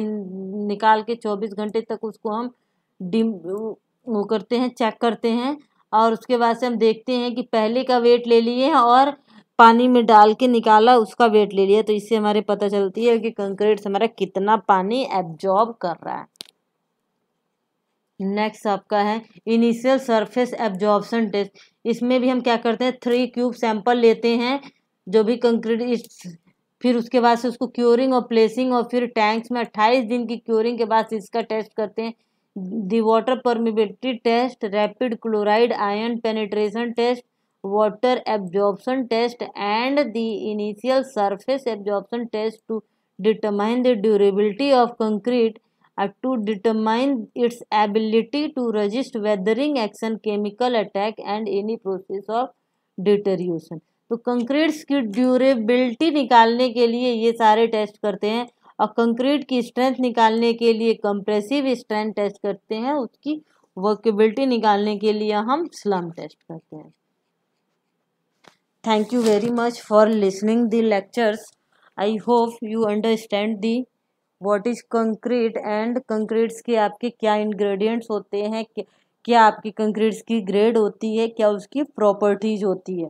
निकाल के 24 घंटे तक उसको हम डिम वो करते हैं चेक करते हैं और उसके बाद से हम देखते हैं कि पहले का वेट ले लिए और पानी में डाल के निकाला उसका वेट ले लिया तो इससे हमारे पता चलती है कि कंक्रीट हमारा कितना पानी एब्जॉर्ब कर रहा है नेक्स्ट आपका है इनिशियल सरफेस एब्जॉर्बसन टेस्ट इसमें भी हम क्या करते हैं थ्री क्यूब सैंपल लेते हैं जो भी कंक्रीट फिर उसके बाद से उसको क्योरिंग और प्लेसिंग और फिर टैंक्स में अट्ठाईस दिन की क्योरिंग के बाद इसका टेस्ट करते हैं the water permeability test rapid chloride ion penetration test water absorption test and the initial surface absorption test to determine the durability of concrete to determine its ability to resist weathering action chemical attack and any process of deterioration तो concretes की durability निकालने के लिए ये सारे test करते हैं और कंक्रीट की स्ट्रेंथ निकालने के लिए कंप्रेसिव स्ट्रेंथ टेस्ट करते हैं उसकी वर्केबिलिटी निकालने के लिए हम स्लम टेस्ट करते हैं thank you very much for listening the lectures I hope you understand the what is concrete and concretes की आपके क्या इंग्रेडिएंट्स होते हैं क्या आपकी कंक्रीट्स की ग्रेड होती है क्या उसकी प्रॉपर्टीज होती है